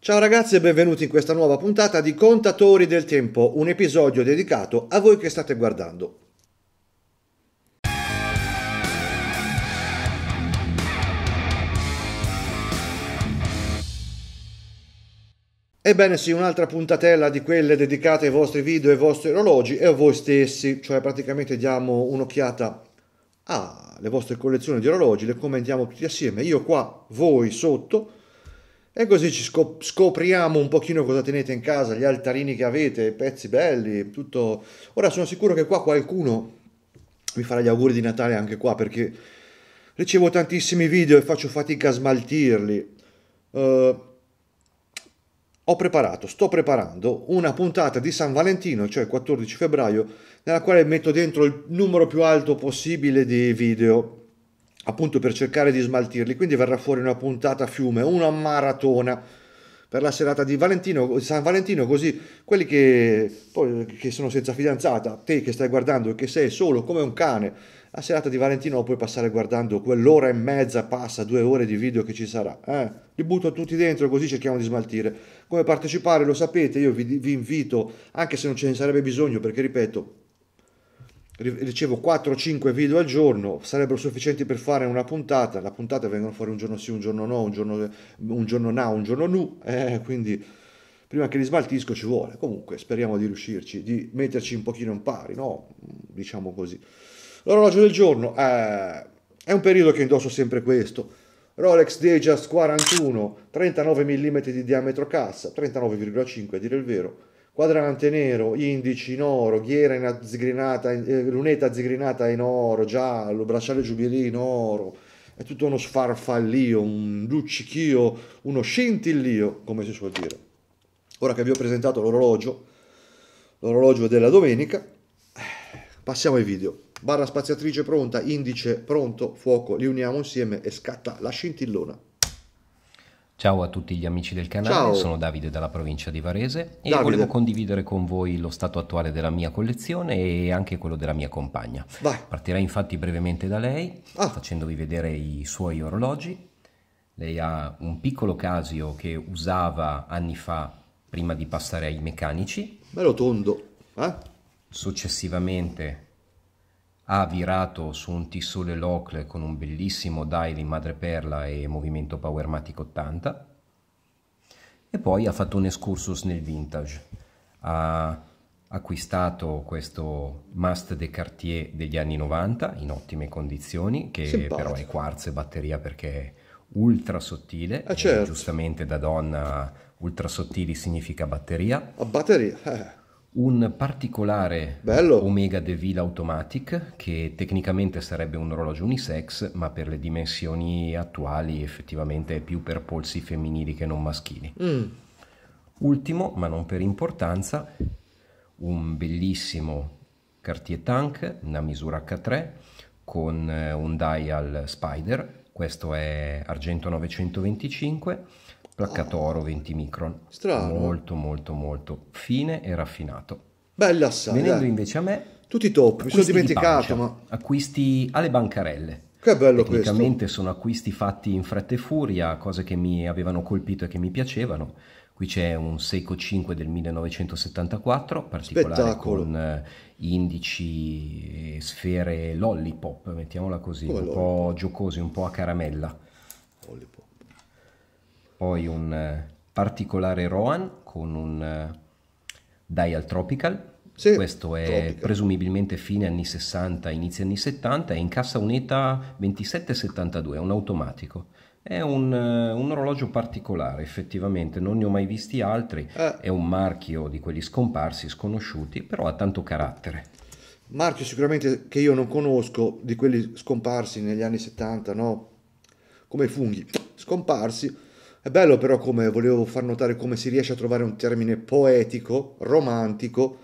Ciao ragazzi e benvenuti in questa nuova puntata di Contatori del Tempo, un episodio dedicato a voi che state guardando. Ebbene sì, un'altra puntatella di quelle dedicate ai vostri video, e ai vostri orologi e a voi stessi, cioè praticamente diamo un'occhiata alle vostre collezioni di orologi, le commentiamo tutti assieme, io qua, voi sotto, e così ci scop- scopriamo un pochino cosa tenete in casa, gli altarini che avete, pezzi belli, tutto. Ora sono sicuro che qua qualcuno mi farà gli auguri di Natale anche qua perché ricevo tantissimi video e faccio fatica a smaltirli. Uh, ho preparato, sto preparando una puntata di San Valentino, cioè il 14 febbraio, nella quale metto dentro il numero più alto possibile di video appunto per cercare di smaltirli, quindi verrà fuori una puntata a fiume, una maratona per la serata di Valentino, San Valentino, così quelli che, poi, che sono senza fidanzata, te che stai guardando e che sei solo come un cane, la serata di Valentino puoi passare guardando quell'ora e mezza, passa due ore di video che ci sarà. Eh? Li butto tutti dentro così cerchiamo di smaltire. Come partecipare lo sapete, io vi, vi invito, anche se non ce ne sarebbe bisogno, perché ripeto, ricevo 4-5 video al giorno, sarebbero sufficienti per fare una puntata, la puntata vengono fuori un giorno sì, un giorno no, un giorno, un giorno no, un giorno nu, eh, quindi prima che li smaltisco ci vuole, comunque speriamo di riuscirci, di metterci un pochino in pari, no? diciamo così. L'orologio del giorno eh, è un periodo che indosso sempre questo, Rolex Datejust 41, 39 mm di diametro cassa, 39,5 a dire il vero, quadrante nero, indici in oro, ghiera in zigrinata, eh, lunetta azzigrinata in oro, giallo, bracciale giubilì in oro, è tutto uno sfarfallio, un luccichio, uno scintillio, come si suol dire. Ora che vi ho presentato l'orologio, l'orologio della domenica, passiamo ai video. Barra spaziatrice pronta, indice pronto, fuoco, li uniamo insieme e scatta la scintillona. Ciao a tutti gli amici del canale, Ciao. sono Davide dalla provincia di Varese e Davide. volevo condividere con voi lo stato attuale della mia collezione e anche quello della mia compagna. Vai. Partirei infatti brevemente da lei, ah. facendovi vedere i suoi orologi. Lei ha un piccolo Casio che usava anni fa prima di passare ai meccanici. Bello tondo, eh? Successivamente ha virato su un Tissot Locle con un bellissimo dial in madreperla e movimento Powermatic 80 e poi ha fatto un excursus nel vintage. Ha acquistato questo Must de Cartier degli anni 90 in ottime condizioni che Simpatico. però è quarzo e batteria perché è ultra sottile eh certo. giustamente da donna ultra sottili significa batteria. A batteria, eh un particolare Bello. Omega Deville Automatic che tecnicamente sarebbe un orologio unisex ma per le dimensioni attuali effettivamente è più per polsi femminili che non maschili. Mm. Ultimo ma non per importanza un bellissimo Cartier Tank, una misura H3 con eh, un dial Spider, questo è argento 925 placcato oro 20 micron. Strano. Molto, molto, molto fine e raffinato. Bella assai. Venendo dai. invece a me... Tutti top, mi sono dimenticato, di ma... Acquisti alle bancarelle. Che bello Tecnicamente questo. sono acquisti fatti in fretta e furia, cose che mi avevano colpito e che mi piacevano. Qui c'è un Seiko 5 del 1974, particolare Spettacolo. con eh, indici e sfere lollipop, mettiamola così, Come un lollipop. po' giocosi, un po' a caramella. Lollipop poi un eh, particolare Rohan con un eh, Dial Tropical. Sì, Questo è tropical. presumibilmente fine anni 60, inizio anni 70 e incassa un'ETA 2772, è un automatico. È un, eh, un, orologio particolare, effettivamente, non ne ho mai visti altri. Eh. È un marchio di quelli scomparsi, sconosciuti, però ha tanto carattere. Marchio sicuramente che io non conosco di quelli scomparsi negli anni 70, no? Come i funghi, scomparsi è bello però come volevo far notare come si riesce a trovare un termine poetico, romantico,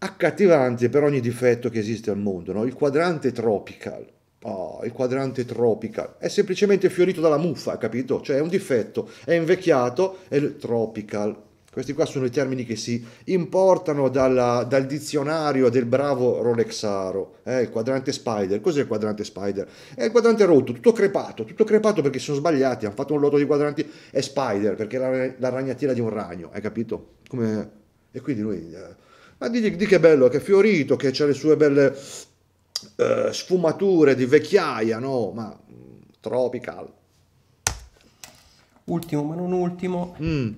accattivante per ogni difetto che esiste al mondo, no? il quadrante tropical. Oh, il quadrante tropical è semplicemente fiorito dalla muffa, capito? Cioè è un difetto, è invecchiato, è il tropical. Questi qua sono i termini che si importano dalla, dal dizionario del bravo Rolexaro, eh, il quadrante spider. Cos'è il quadrante spider? È il quadrante rotto, tutto crepato, tutto crepato perché si sono sbagliati, hanno fatto un lotto di quadranti, è spider perché è la, la ragnatela di un ragno, hai capito? Come... E quindi lui... Eh, ma digli, di che bello, che è fiorito, che ha le sue belle eh, sfumature di vecchiaia, no? Ma mm, tropical. Ultimo ma non ultimo. Mm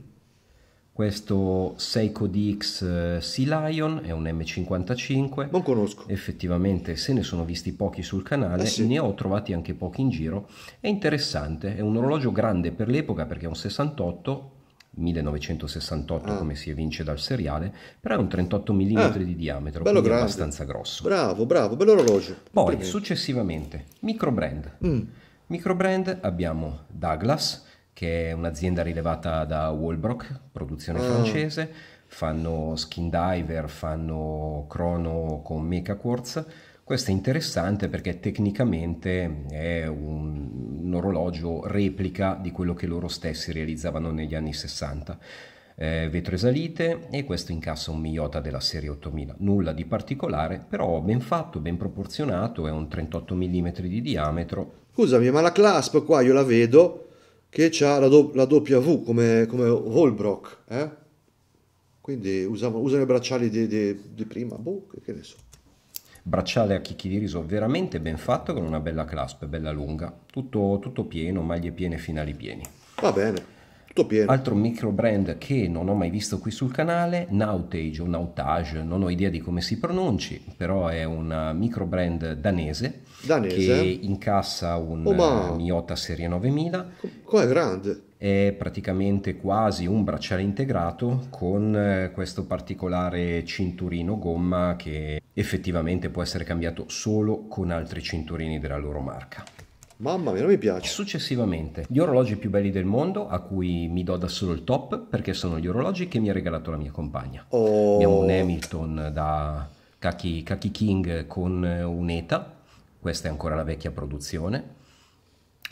questo Seiko DX eh, Sea Lion è un M55. Non conosco. Effettivamente se ne sono visti pochi sul canale, eh sì. ne ho trovati anche pochi in giro. È interessante, è un orologio grande per l'epoca perché è un 68, 1968 ah. come si evince dal seriale, però è un 38 mm ah, di diametro, bello quindi grande. abbastanza grosso. Bravo, bravo, bello orologio. Poi successivamente, microbrand. Mm. Microbrand abbiamo Douglas che è un'azienda rilevata da Walbrook, produzione mm. francese, fanno skin diver, fanno crono con Mecha Quartz. Questo è interessante perché tecnicamente è un, un, orologio replica di quello che loro stessi realizzavano negli anni 60. Eh, vetro esalite e questo incassa un Miyota della serie 8000. Nulla di particolare, però ben fatto, ben proporzionato, è un 38 mm di diametro. Scusami, ma la clasp qua io la vedo che ha la, do- la W come, come Holbrook, eh? quindi usano, usano i bracciali di, prima, boh, che, ne so. Bracciale a chicchi di riso veramente ben fatto con una bella clasp, bella lunga, tutto, tutto pieno, maglie piene, finali pieni. Va bene tutto pieno. Altro micro brand che non ho mai visto qui sul canale, Nautage o Nautage, non ho idea di come si pronunci, però è un uh, micro brand danese, danese. che incassa un oh, uh, Miota Serie 9000. Qua è grande è praticamente quasi un bracciale integrato con uh, questo particolare cinturino gomma che effettivamente può essere cambiato solo con altri cinturini della loro marca. Mamma mia, non mi piace. Successivamente, gli orologi più belli del mondo, a cui mi do da solo il top, perché sono gli orologi che mi ha regalato la mia compagna. Oh. Abbiamo un Hamilton da Kaki, Kaki King con un'ETA, questa è ancora la vecchia produzione,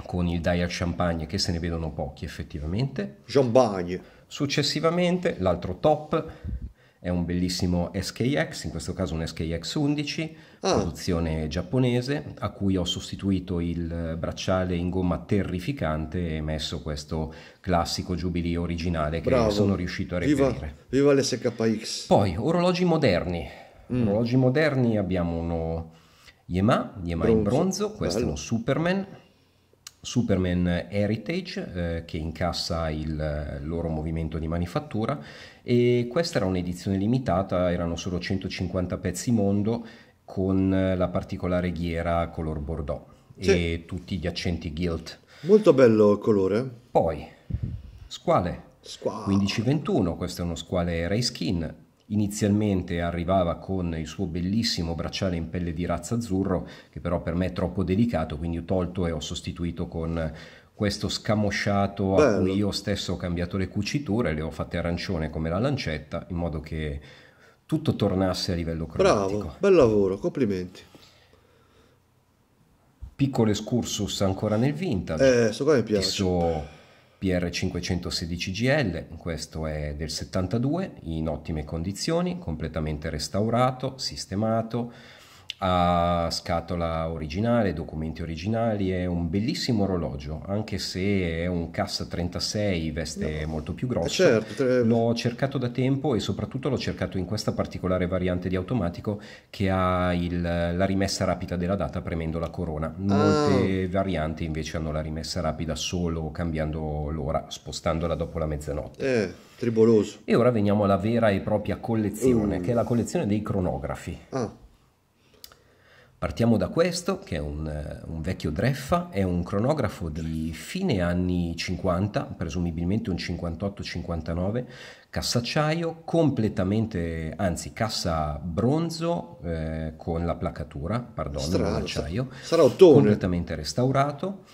con il Dyer Champagne, che se ne vedono pochi effettivamente. Champagne. Successivamente, l'altro top è un bellissimo SKX, in questo caso un SKX 11, ah. produzione giapponese, a cui ho sostituito il bracciale in gomma terrificante e messo questo classico Jubilee originale che Bravo. sono riuscito a reperire. Viva, viva l'SKX! Poi, orologi moderni. Mm. Orologi moderni abbiamo uno Yema, Yema bronzo. in bronzo, questo Bello. è un Superman, Superman Heritage eh, che incassa il loro movimento di manifattura e questa era un'edizione limitata, erano solo 150 pezzi mondo con eh, la particolare ghiera color bordeaux sì. e tutti gli accenti gilt. Molto bello il colore. Poi, squale. Squale. 15 questo è uno squale Ray Skin, Inizialmente arrivava con il suo bellissimo bracciale in pelle di razza azzurro, che però per me è troppo delicato, quindi ho tolto e ho sostituito con questo scamosciato Bello. a cui io stesso ho cambiato le cuciture, le ho fatte arancione come la lancetta, in modo che tutto tornasse a livello cromatico. Bravo, bel lavoro, complimenti. Piccolo escursus ancora nel vintage. Eh, so qua mi piace. Adesso PR516GL, questo è del 72, in ottime condizioni, completamente restaurato, sistemato, ha scatola originale, documenti originali, è un bellissimo orologio, anche se è un cassa 36, veste no. molto più grossa. Eh, certo. L'ho cercato da tempo e soprattutto l'ho cercato in questa particolare variante di automatico che ha il, la rimessa rapida della data premendo la corona. Molte ah. varianti invece hanno la rimessa rapida solo cambiando l'ora, spostandola dopo la mezzanotte. Eh. Triboloso. E ora veniamo alla vera e propria collezione, mm. che è la collezione dei cronografi. Ah Partiamo da questo, che è un, eh, un, vecchio Dreffa, è un cronografo di fine anni 50, presumibilmente un 58-59, cassacciaio, completamente, anzi cassa bronzo eh, con la placatura, pardon, Strano, non acciaio, sarà ottone. completamente restaurato,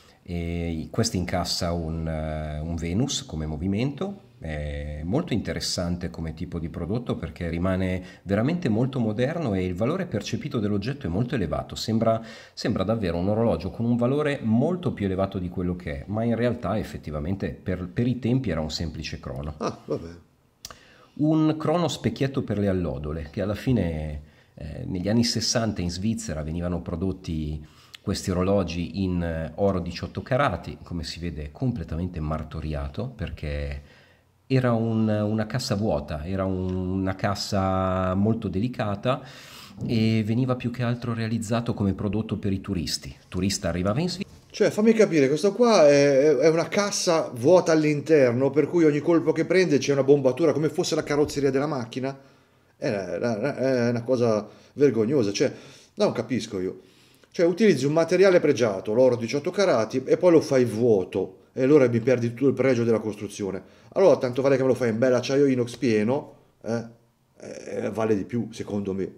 questo incassa un, eh, un Venus come movimento, è molto interessante come tipo di prodotto perché rimane veramente molto moderno e il valore percepito dell'oggetto è molto elevato. Sembra, sembra davvero un orologio con un valore molto più elevato di quello che è, ma in realtà effettivamente per, per i tempi era un semplice crono. Ah, un crono specchietto per le allodole che alla fine eh, negli anni 60 in Svizzera venivano prodotti questi orologi in eh, oro 18 carati, come si vede completamente martoriato perché era un, una cassa vuota, era un, una cassa molto delicata e veniva più che altro realizzato come prodotto per i turisti. Il turista arrivava in Svizzera. Cioè, fammi capire, questo qua è, è, una cassa vuota all'interno, per cui ogni colpo che prende c'è una bombatura come fosse la carrozzeria della macchina. È una, è una cosa vergognosa, cioè, non capisco io. Cioè, utilizzi un materiale pregiato, l'oro 18 carati, e poi lo fai vuoto, e allora mi perdi tutto il pregio della costruzione allora tanto vale che me lo fai in acciaio inox pieno, eh? eh, eh, vale di più secondo me.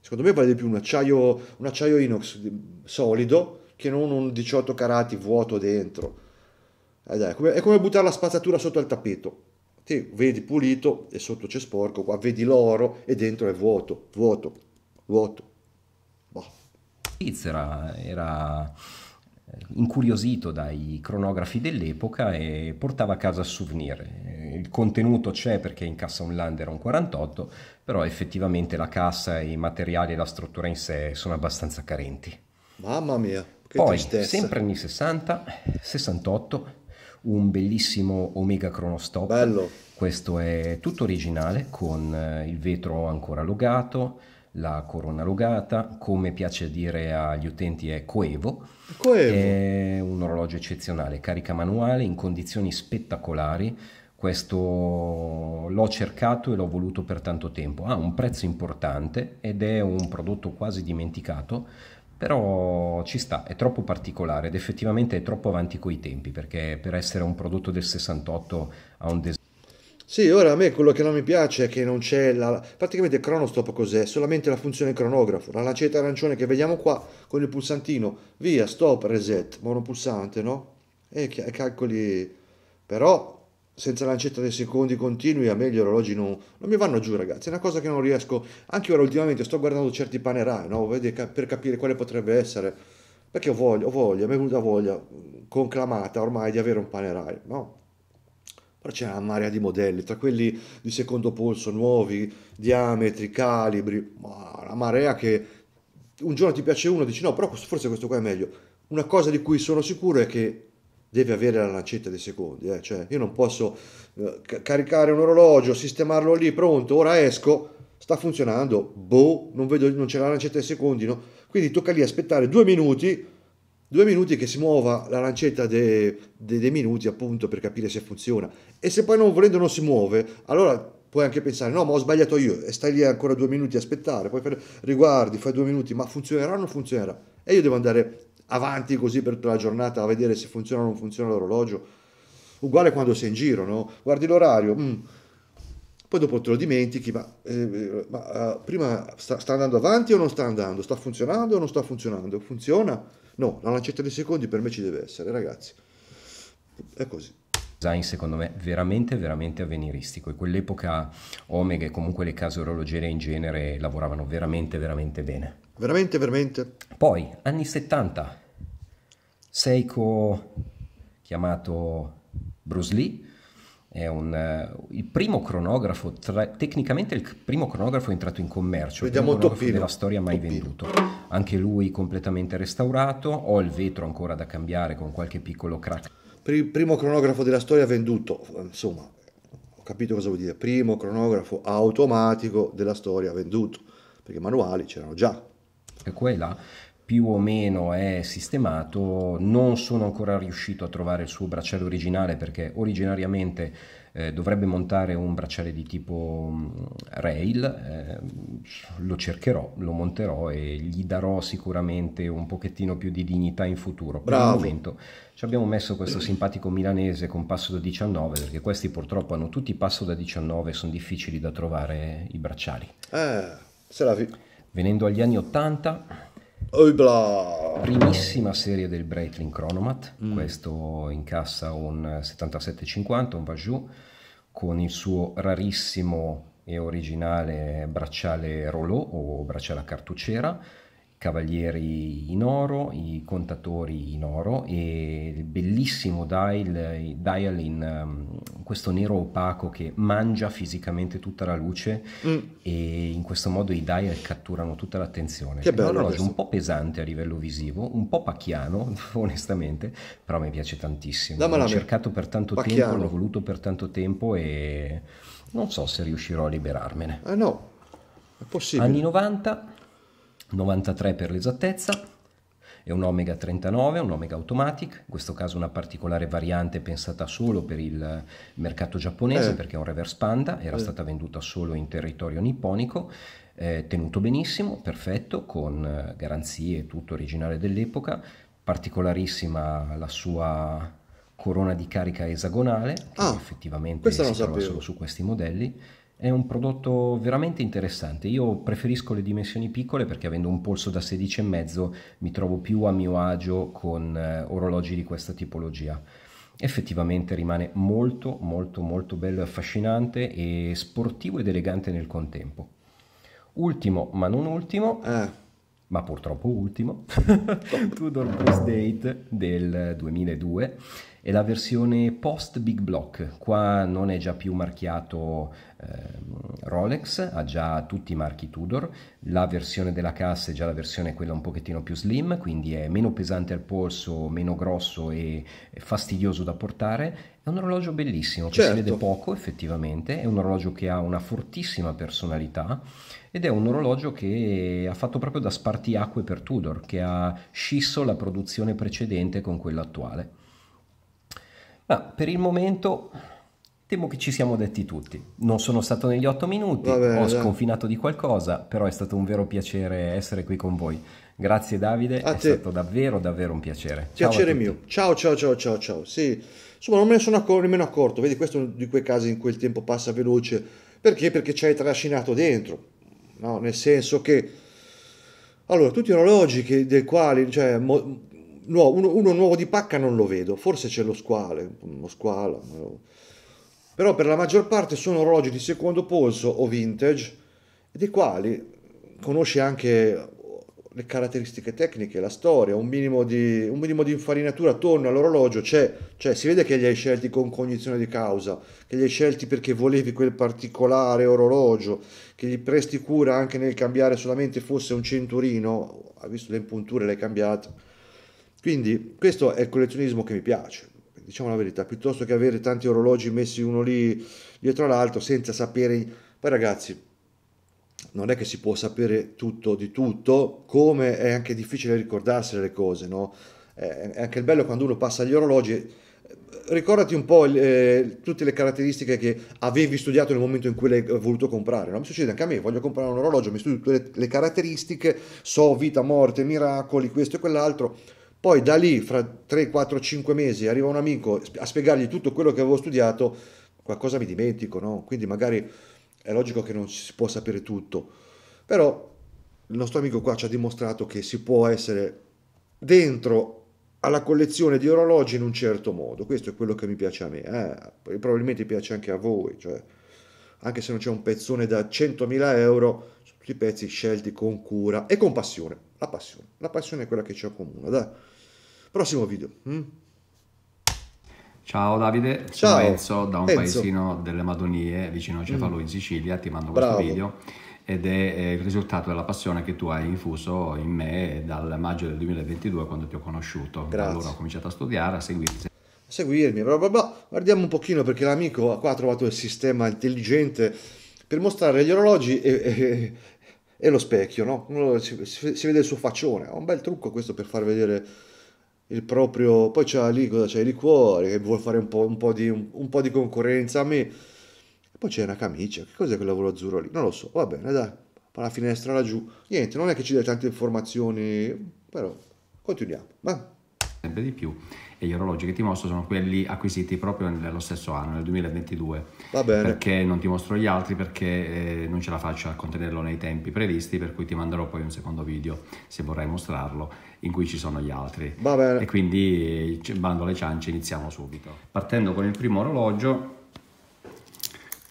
Secondo me vale di più un acciaio, un acciaio inox solido che non un 18 carati vuoto dentro. Ed eh, è, come, è come buttare la spazzatura sotto al tappeto. Ti vedi pulito e sotto c'è sporco, qua vedi l'oro e dentro è vuoto, vuoto, vuoto. Boh. Svizzera era eh, incuriosito dai cronografi dell'epoca e portava a casa souvenir. Eh, il contenuto c'è perché in cassa Unland era un 48, però effettivamente la cassa, i materiali e la struttura in sé sono abbastanza carenti. Mamma mia, che Poi, tristezza. sempre anni 60, 68, un bellissimo Omega Chronostop. Bello. Questo è tutto originale con eh, il vetro ancora logato, la corona logata, come piace dire agli utenti è coevo. coevo. È un orologio eccezionale, carica manuale in condizioni spettacolari. Questo l'ho cercato e l'ho voluto per tanto tempo. Ha un prezzo importante ed è un prodotto quasi dimenticato, però ci sta, è troppo particolare ed effettivamente è troppo avanti coi tempi perché per essere un prodotto del 68 ha un design sì, ora a me quello che non mi piace è che non c'è la... praticamente il cronostop cos'è? Solamente la funzione cronografo, la lancetta arancione che vediamo qua con il pulsantino, via, stop, reset, monopulsante, no? E calcoli, però senza lancetta dei secondi continui a me gli orologi non, non mi vanno giù ragazzi, è una cosa che non riesco, anche ora ultimamente sto guardando certi panerai, no? per capire quale potrebbe essere, perché ho voglia, ho voglia, mi è venuta voglia conclamata ormai di avere un panerai, no? però c'è una marea di modelli, tra quelli di secondo polso nuovi, diametri, calibri, ma una marea che un giorno ti piace uno, dici no, però questo, forse questo qua è meglio. Una cosa di cui sono sicuro è che deve avere la lancetta dei secondi, eh? cioè io non posso eh, caricare un orologio, sistemarlo lì, pronto, ora esco, sta funzionando, boh, non, vedo, non c'è la lancetta dei secondi, no? quindi tocca lì aspettare due minuti due minuti che si muova la lancetta dei de, de minuti appunto per capire se funziona e se poi non volendo non si muove allora puoi anche pensare no ma ho sbagliato io e stai lì ancora due minuti a aspettare poi fai, riguardi fai due minuti ma funzionerà o non funzionerà e io devo andare avanti così per tutta la giornata a vedere se funziona o non funziona l'orologio uguale quando sei in giro no? guardi l'orario mm. poi dopo te lo dimentichi ma, eh, eh ma eh, prima sta, sta andando avanti o non sta andando sta funzionando o non sta funzionando funziona No, la lancetta dei secondi per me ci deve essere, ragazzi. È così Design, secondo me veramente veramente avveniristico e quell'epoca Omega e comunque le case orologerie in genere lavoravano veramente veramente bene veramente veramente poi anni 70 Seiko chiamato Bruce Lee è un, uh, il primo cronografo, tra, tecnicamente il primo cronografo entrato in commercio, Vediamo il primo Toppino. della storia mai Toppino. venduto. Anche lui completamente restaurato, ho il vetro ancora da cambiare con qualche piccolo crack. Pr- primo cronografo della storia venduto, insomma, ho capito cosa vuol dire, primo cronografo automatico della storia venduto, perché manuali c'erano già. E quella? più o meno è sistemato, non sono ancora riuscito a trovare il suo bracciale originale perché originariamente eh, dovrebbe montare un bracciale di tipo mh, mm, rail, eh, lo cercherò, lo monterò e gli darò sicuramente un pochettino più di dignità in futuro. Per il momento ci abbiamo messo questo simpatico milanese con passo da 19 perché questi purtroppo hanno tutti passo da 19 e sono difficili da trovare i bracciali. Eh, Venendo agli anni 80 Oibla. Primissima serie del Breitling Chronomat, mm. questo incassa un 77,50, un Bajou, con il suo rarissimo e originale bracciale rolò o bracciale a cartucciera, cavalieri in oro, i contatori in oro e il bellissimo dial, dial in um, questo nero opaco che mangia fisicamente tutta la luce mm. e in questo modo i dial catturano tutta l'attenzione. Che bello! È un orologio un po' pesante a livello visivo, un po' pacchiano onestamente, però mi piace tantissimo. L'ho cercato per tanto pacchiano. tempo, l'ho voluto per tanto tempo e non so se riuscirò a liberarmene. Ah eh no, è possibile. Anni 90 93 per l'esattezza, è un Omega 39, un Omega Automatic, in questo caso una particolare variante pensata solo per il mercato giapponese eh. perché è un reverse panda, era eh. stata venduta solo in territorio nipponico, eh, tenuto benissimo, perfetto, con eh, garanzie, tutto originale dell'epoca, particolarissima la sua corona di carica esagonale, che ah, effettivamente si trova sapevo. solo su questi modelli, è un prodotto veramente interessante. Io preferisco le dimensioni piccole perché avendo un polso da 16,5 mi trovo più a mio agio con eh, orologi di questa tipologia. Effettivamente rimane molto molto molto bello e affascinante e sportivo ed elegante nel contempo. Ultimo ma non ultimo, eh. ma purtroppo ultimo, Tudor Blues Date del 2002 è la versione post Big Block, qua non è già più marchiato eh, Rolex, ha già tutti i marchi Tudor, la versione della cassa è già la versione quella un pochettino più slim, quindi è meno pesante al polso, meno grosso e fastidioso da portare, è un orologio bellissimo, che certo. si vede certo. poco effettivamente, è un orologio che ha una fortissima personalità ed è un orologio che ha fatto proprio da spartiacque per Tudor, che ha scisso la produzione precedente con quella attuale. Ma per il momento temo che ci siamo detti tutti. Non sono stato negli otto minuti, Vabbè, ho sconfinato dai. di qualcosa, però è stato un vero piacere essere qui con voi. Grazie Davide, A è te. stato davvero davvero un piacere. Piacere ciao mio. Ciao ciao ciao ciao ciao. Sì, insomma non me ne sono accor- nemmeno accorto, vedi questo è uno di quei casi in cui il tempo passa veloce. Perché? Perché ci hai trascinato dentro. No, nel senso che... Allora, tutti gli orologi che, dei quali, cioè, mo- no, uno, uno, nuovo di pacca non lo vedo, forse c'è lo squale, lo però per la maggior parte sono orologi di secondo polso o vintage, dei quali conosce anche le caratteristiche tecniche, la storia, un minimo di, un minimo di infarinatura attorno all'orologio c'è, cioè si vede che li hai scelti con cognizione di causa, che li hai scelti perché volevi quel particolare orologio, che gli presti cura anche nel cambiare solamente fosse un cinturino, hai visto le impunture, l'hai cambiato quindi questo è il collezionismo che mi piace, diciamo la verità, piuttosto che avere tanti orologi messi uno lì dietro l'altro senza sapere... Poi ragazzi, non è che si può sapere tutto di tutto, come è anche difficile ricordarsi le cose, no? È anche il bello quando uno passa gli orologi, eh, ricordati un po' eh, tutte le caratteristiche che avevi studiato nel momento in cui l'hai eh, voluto comprare, no? Mi succede anche a me, voglio comprare un orologio, mi studio tutte le, le caratteristiche, so vita, morte, miracoli, questo e quell'altro poi da lì, fra 3, 4, 5 mesi, arriva un amico a spiegargli tutto quello che avevo studiato, qualcosa mi dimentico, no? Quindi magari è logico che non si può sapere tutto. Però il nostro amico qua ci ha dimostrato che si può essere dentro alla collezione di orologi in un certo modo. Questo è quello che mi piace a me, eh? probabilmente piace anche a voi, cioè, anche se non c'è un pezzone da 100.000 euro, sono tutti pezzi scelti con cura e con passione. La passione, la passione è quella che ci accomuna. Dai. Prossimo video. Mm? Ciao Davide, Ciao. sono Enzo da un Enzo. paesino delle Madonie vicino a Cefalù mm. in Sicilia, ti mando Bravo. questo video ed è il risultato della passione che tu hai infuso in me dal maggio del 2022 quando ti ho conosciuto. Grazie. allora ho cominciato a studiare, a seguirti. A seguirmi, bla bla bla. Guardiamo un pochino perché l'amico qua ha trovato il sistema intelligente per mostrare gli orologi e, e, e lo specchio, no? si, si, vede il suo faccione, ha un bel trucco questo per far vedere il proprio... Poi c'è lì, cosa c'è? di cuore che vuol fare un po', un po di, un, un po' di concorrenza a me. Poi c'è una camicia, che cos'è quel lavoro azzurro lì? Non lo so, va bene, dai, fa la finestra laggiù. Niente, non è che ci dai tante informazioni, però continuiamo. Ma... Sempre di più e gli orologi che ti mostro sono quelli acquisiti proprio nello stesso anno, nel 2022. Va bene. Perché non ti mostro gli altri perché eh, non ce la faccio a contenerlo nei tempi previsti, per cui ti manderò poi un secondo video se vorrai mostrarlo in cui ci sono gli altri. E quindi bando alle ciance, iniziamo subito. Partendo con il primo orologio,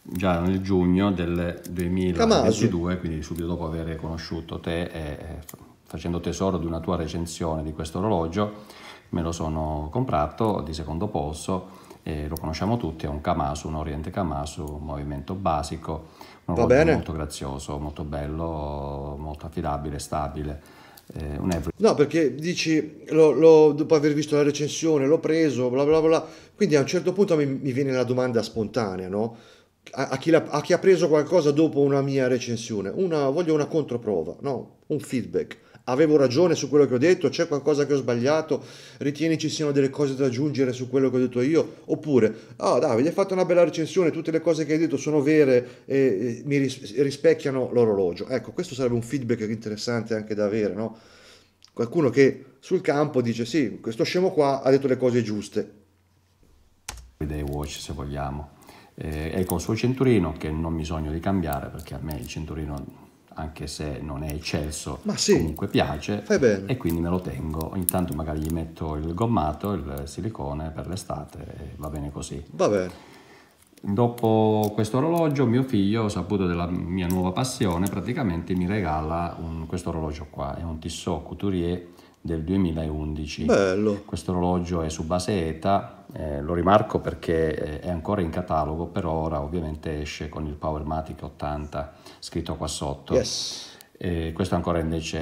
già nel giugno del 2022, Camasi. quindi subito dopo aver conosciuto te e facendo tesoro di una tua recensione di questo orologio, me lo sono comprato di secondo polso. Eh, lo conosciamo tutti, è un Kamasu, un Oriente Kamasu, un movimento basico, un Va molto grazioso, molto bello, molto affidabile, stabile eh, un every. No, perché dici, lo, lo, dopo aver visto la recensione, l'ho preso, bla bla bla, quindi a un certo punto mi, mi viene la domanda spontanea, no? A, a, chi la, a chi ha preso qualcosa dopo una mia recensione, una, voglio una controprova, no? Un feedback avevo ragione su quello che ho detto, c'è qualcosa che ho sbagliato, ritieni ci siano delle cose da aggiungere su quello che ho detto io, oppure, oh Davide, hai fatto una bella recensione, tutte le cose che hai detto sono vere e, mi rispecchiano l'orologio. Ecco, questo sarebbe un feedback interessante anche da avere, no? Qualcuno che sul campo dice sì, questo scemo qua ha detto le cose giuste. Dei watch se vogliamo. E eh, col suo centurino che non bisogna di cambiare perché a me il centurino anche se non è eccelso, Ma sì, comunque piace e quindi me lo tengo. Ogni tanto magari gli metto il gommato, il silicone per l'estate e va bene così. Va bene. Dopo questo orologio mio figlio, saputo della mia nuova passione, praticamente mi regala un, questo orologio qua, è un Tissot Couturier del 2011. Bello. Questo orologio è su base ETA, eh, lo rimarco perché è ancora in catalogo, per ora ovviamente esce con il Powermatic 80 scritto qua sotto. Yes. Eh, questo ancora invece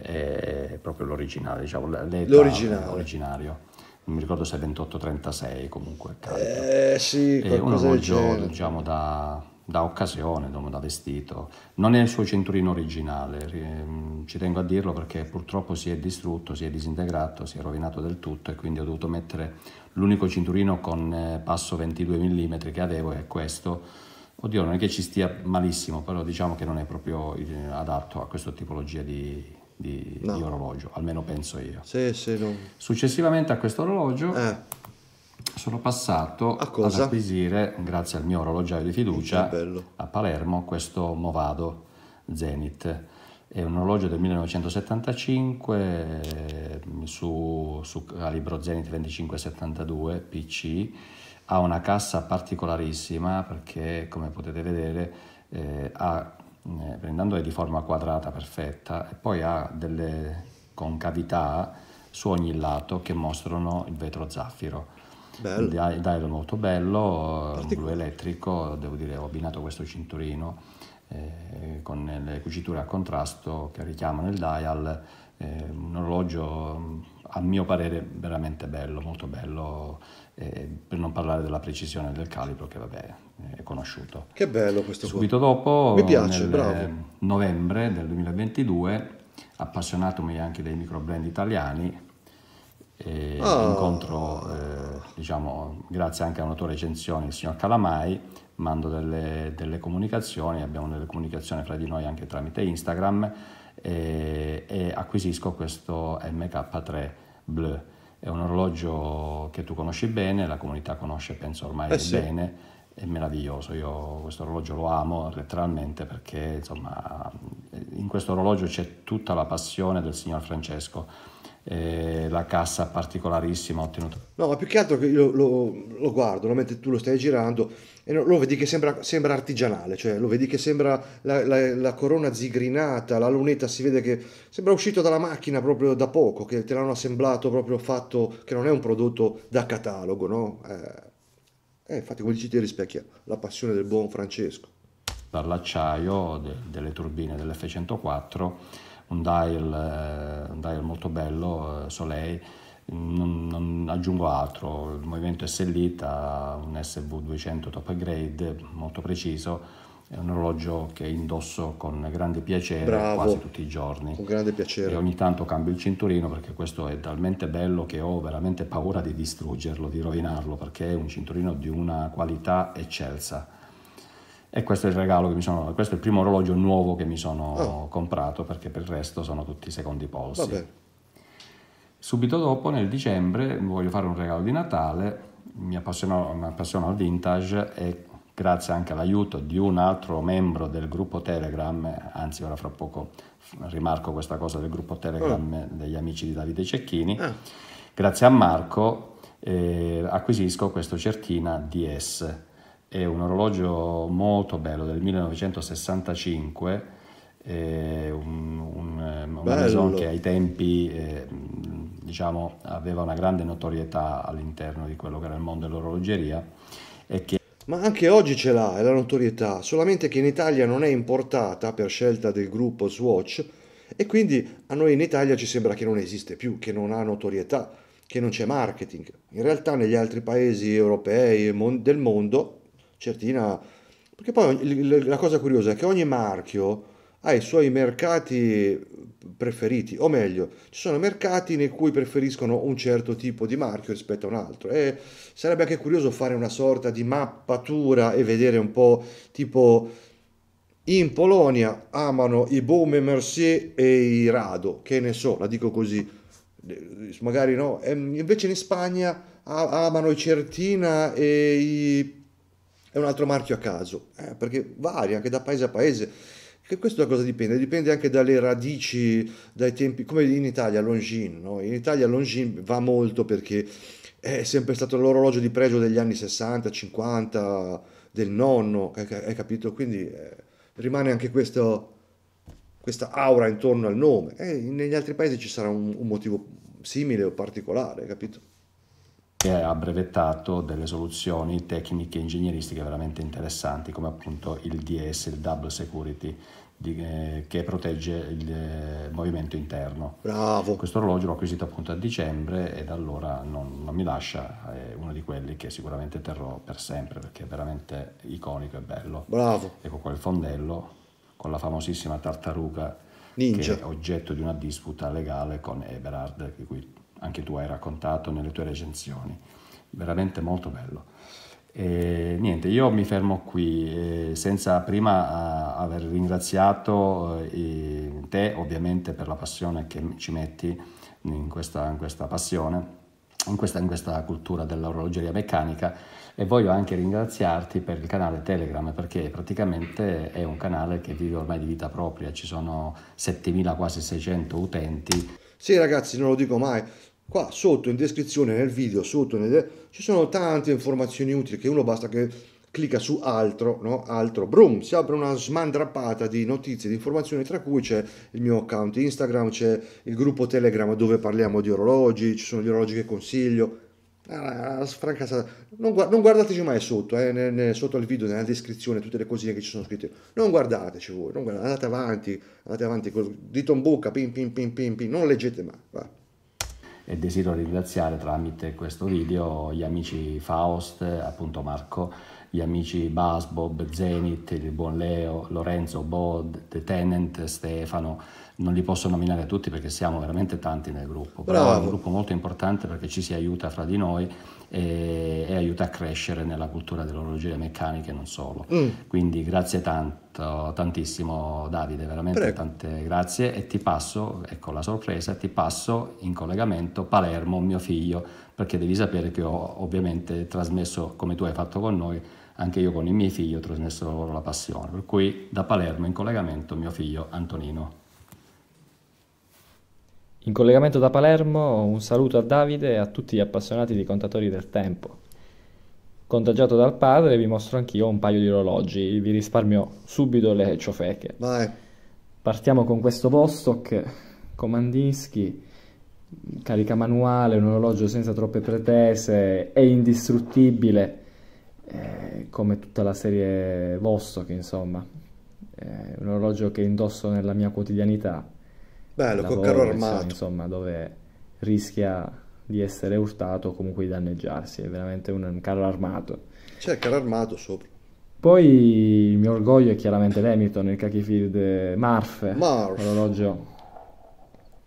è, è proprio l'originale, diciamo, l'originale. originario. Non mi ricordo se è 2836 36 comunque. Carica. Eh sì, è un orologio diciamo da, da occasione, da vestito. Non è il suo cinturino originale, mm, ci tengo a dirlo perché purtroppo si è distrutto, si è disintegrato, si è rovinato del tutto e quindi ho dovuto mettere l'unico cinturino con eh, passo 22 mm che avevo è questo Oddio, non è che ci stia malissimo, però diciamo che non è proprio adatto a questa tipologia di, di, no. di, orologio, almeno penso io. Sì, sì, no. Successivamente a questo orologio eh. sono passato ad acquisire, grazie al mio orologiaio di fiducia, a Palermo, questo Movado Zenith. È un orologio del 1975 eh, su, su calibro Zenith 2572 PC ha una cassa particolarissima perché come potete vedere eh, ha, eh, prendendo è di forma quadrata perfetta e poi ha delle concavità su ogni lato che mostrano il vetro zaffiro. Bello. Il dial molto bello, un blu elettrico, devo dire ho abbinato questo cinturino eh, con le cuciture a contrasto che richiamano il dial, eh, un orologio a mio parere veramente bello, molto bello eh, per non parlare della precisione del calibro che vabbè è conosciuto. Che bello questo Subito suo. dopo, Mi piace, bravo. novembre del 2022, appassionatomi anche dei microbrand italiani, eh, oh. incontro, eh, diciamo, grazie anche a un'autorecensione, il signor Calamai, mando delle, delle, comunicazioni, abbiamo delle comunicazioni fra di noi anche tramite Instagram eh, e acquisisco questo MK3 Bleu è un orologio che tu conosci bene, la comunità conosce penso ormai eh sì. bene, è meraviglioso, io questo orologio lo amo letteralmente perché insomma in questo orologio c'è tutta la passione del signor Francesco. Eh, la cassa particolarissima ottenuta. No, ma più che altro che io lo, lo guardo, mentre tu lo stai girando, e lo vedi che sembra, sembra, artigianale, cioè lo vedi che sembra la, la, la, corona zigrinata, la lunetta si vede che sembra uscito dalla macchina proprio da poco, che te l'hanno assemblato proprio fatto, che non è un prodotto da catalogo, no? Eh, eh infatti come dici ti rispecchia la passione del buon Francesco. Dall'acciaio de, delle turbine dell'F104, un dial, eh, un dial molto bello, eh, Soleil, non, non, aggiungo altro, il movimento ha un SV200 top grade molto preciso, è un orologio che indosso con grande piacere Bravo, quasi tutti i giorni. Con grande piacere. E ogni tanto cambio il cinturino perché questo è talmente bello che ho veramente paura di distruggerlo, di rovinarlo, perché è un cinturino di una qualità eccelsa. E questo è il regalo che mi sono. Questo è il primo orologio nuovo che mi sono oh. comprato perché per il resto sono tutti secondi polsi. Vabbè. Subito dopo, nel dicembre, voglio fare un regalo di Natale, mi appassiono, mi appassiono al vintage e grazie anche all'aiuto di un altro membro del gruppo Telegram, anzi ora fra poco rimarco questa cosa del gruppo Telegram ah. degli amici di Davide Cecchini, ah. grazie a Marco eh, acquisisco questo Certina DS, è un orologio molto bello del 1965, un, un, un Amazon che ai tempi... Eh, diciamo, aveva una grande notorietà all'interno di quello che era il mondo dell'orologeria e che ma anche oggi ce l'ha, è la notorietà, solamente che in Italia non è importata per scelta del gruppo Swatch e quindi a noi in Italia ci sembra che non esiste più, che non ha notorietà, che non c'è marketing. In realtà negli altri paesi europei del mondo, certina... Perché poi la cosa curiosa è che ogni marchio ha i suoi mercati preferiti, o meglio, ci sono mercati nei cui preferiscono un certo tipo di marchio rispetto a un altro e sarebbe anche curioso fare una sorta di mappatura e vedere un po' tipo in Polonia amano i Baume Mercier e i Rado, che ne so, la dico così, magari no, invece in Spagna amano i Certina e i... è un altro marchio a caso, eh, perché varia anche da paese a paese che questo da cosa dipende? Dipende anche dalle radici, dai tempi, come in Italia Longin, no? in Italia Longines va molto perché è sempre stato l'orologio di pregio degli anni 60, 50, del nonno, hai capito? Quindi eh, rimane anche questo, questa aura intorno al nome. E negli altri paesi ci sarà un, un motivo simile o particolare, hai capito? ha brevettato delle soluzioni tecniche ingegneristiche veramente interessanti come appunto il DS, il Double Security di, eh, che protegge il eh, movimento interno. Bravo. Questo orologio l'ho acquisito appunto a dicembre e da allora non, non mi lascia, è uno di quelli che sicuramente terrò per sempre perché è veramente iconico e bello. Bravo. Ecco qua il fondello con la famosissima tartaruga Ninja. che è oggetto di una disputa legale con Eberhard, di cui anche tu hai raccontato nelle tue recensioni. Veramente molto bello. E niente, io mi fermo qui senza prima aver ringraziato eh, te ovviamente per la passione che ci metti in questa, in questa passione, in questa, in questa cultura dell'orologeria meccanica e voglio anche ringraziarti per il canale Telegram perché praticamente è un canale che vive ormai di vita propria, ci sono 7000 quasi 600 utenti. Sì ragazzi, non lo dico mai, Qua sotto in descrizione nel video, sotto nel... ci sono tante informazioni utili che uno basta che clicca su altro, no? Altro, brum, si apre una smandrappata di notizie, di informazioni, tra cui c'è il mio account Instagram, c'è il gruppo Telegram dove parliamo di orologi, ci sono gli orologi che consiglio. Ah, non, guardateci mai sotto, eh, nel, nel, sotto al video, nella descrizione, tutte le cosine che ci sono scritte. Non guardateci voi, non guardate, andate avanti, andate avanti, dito in bocca, pin, pin, pin, pin, pin, non leggete mai. Va e desidero ringraziare tramite questo video gli amici Faust, appunto Marco, gli amici Bas, Bob, Zenith, il buon Leo, Lorenzo, Bod, The Tenant, Stefano, non li posso nominare tutti perché siamo veramente tanti nel gruppo, Bravo. però è un gruppo molto importante perché ci si aiuta fra di noi e, e, aiuta a crescere nella cultura dell'orologeria meccanica e non solo. Mm. Quindi grazie tanto, tantissimo Davide, veramente Prego. tante grazie e ti passo, ecco la sorpresa, ti passo in collegamento Palermo, mio figlio, perché devi sapere che ho ovviamente trasmesso, come tu hai fatto con noi, anche io con i miei figli ho trasmesso loro la passione, per cui da Palermo in collegamento mio figlio Antonino. In collegamento da Palermo un saluto a Davide e a tutti gli appassionati di contatori del tempo. Contagiato dal padre vi mostro anch'io un paio di orologi, vi risparmio subito le ciofeche. Vai. Partiamo con questo Vostok, Comandinsky, carica manuale, un orologio senza troppe pretese, è indistruttibile, eh, come tutta la serie Vostok insomma. È eh, un orologio che indosso nella mia quotidianità Bello, col carro armato. Insomma, dove rischia di essere urtato o comunque di danneggiarsi, è veramente un, carro armato. C'è il carro armato sopra. Poi il mio orgoglio è chiaramente l'Hamilton, il Cachifield eh, Marf, Marf, l'orologio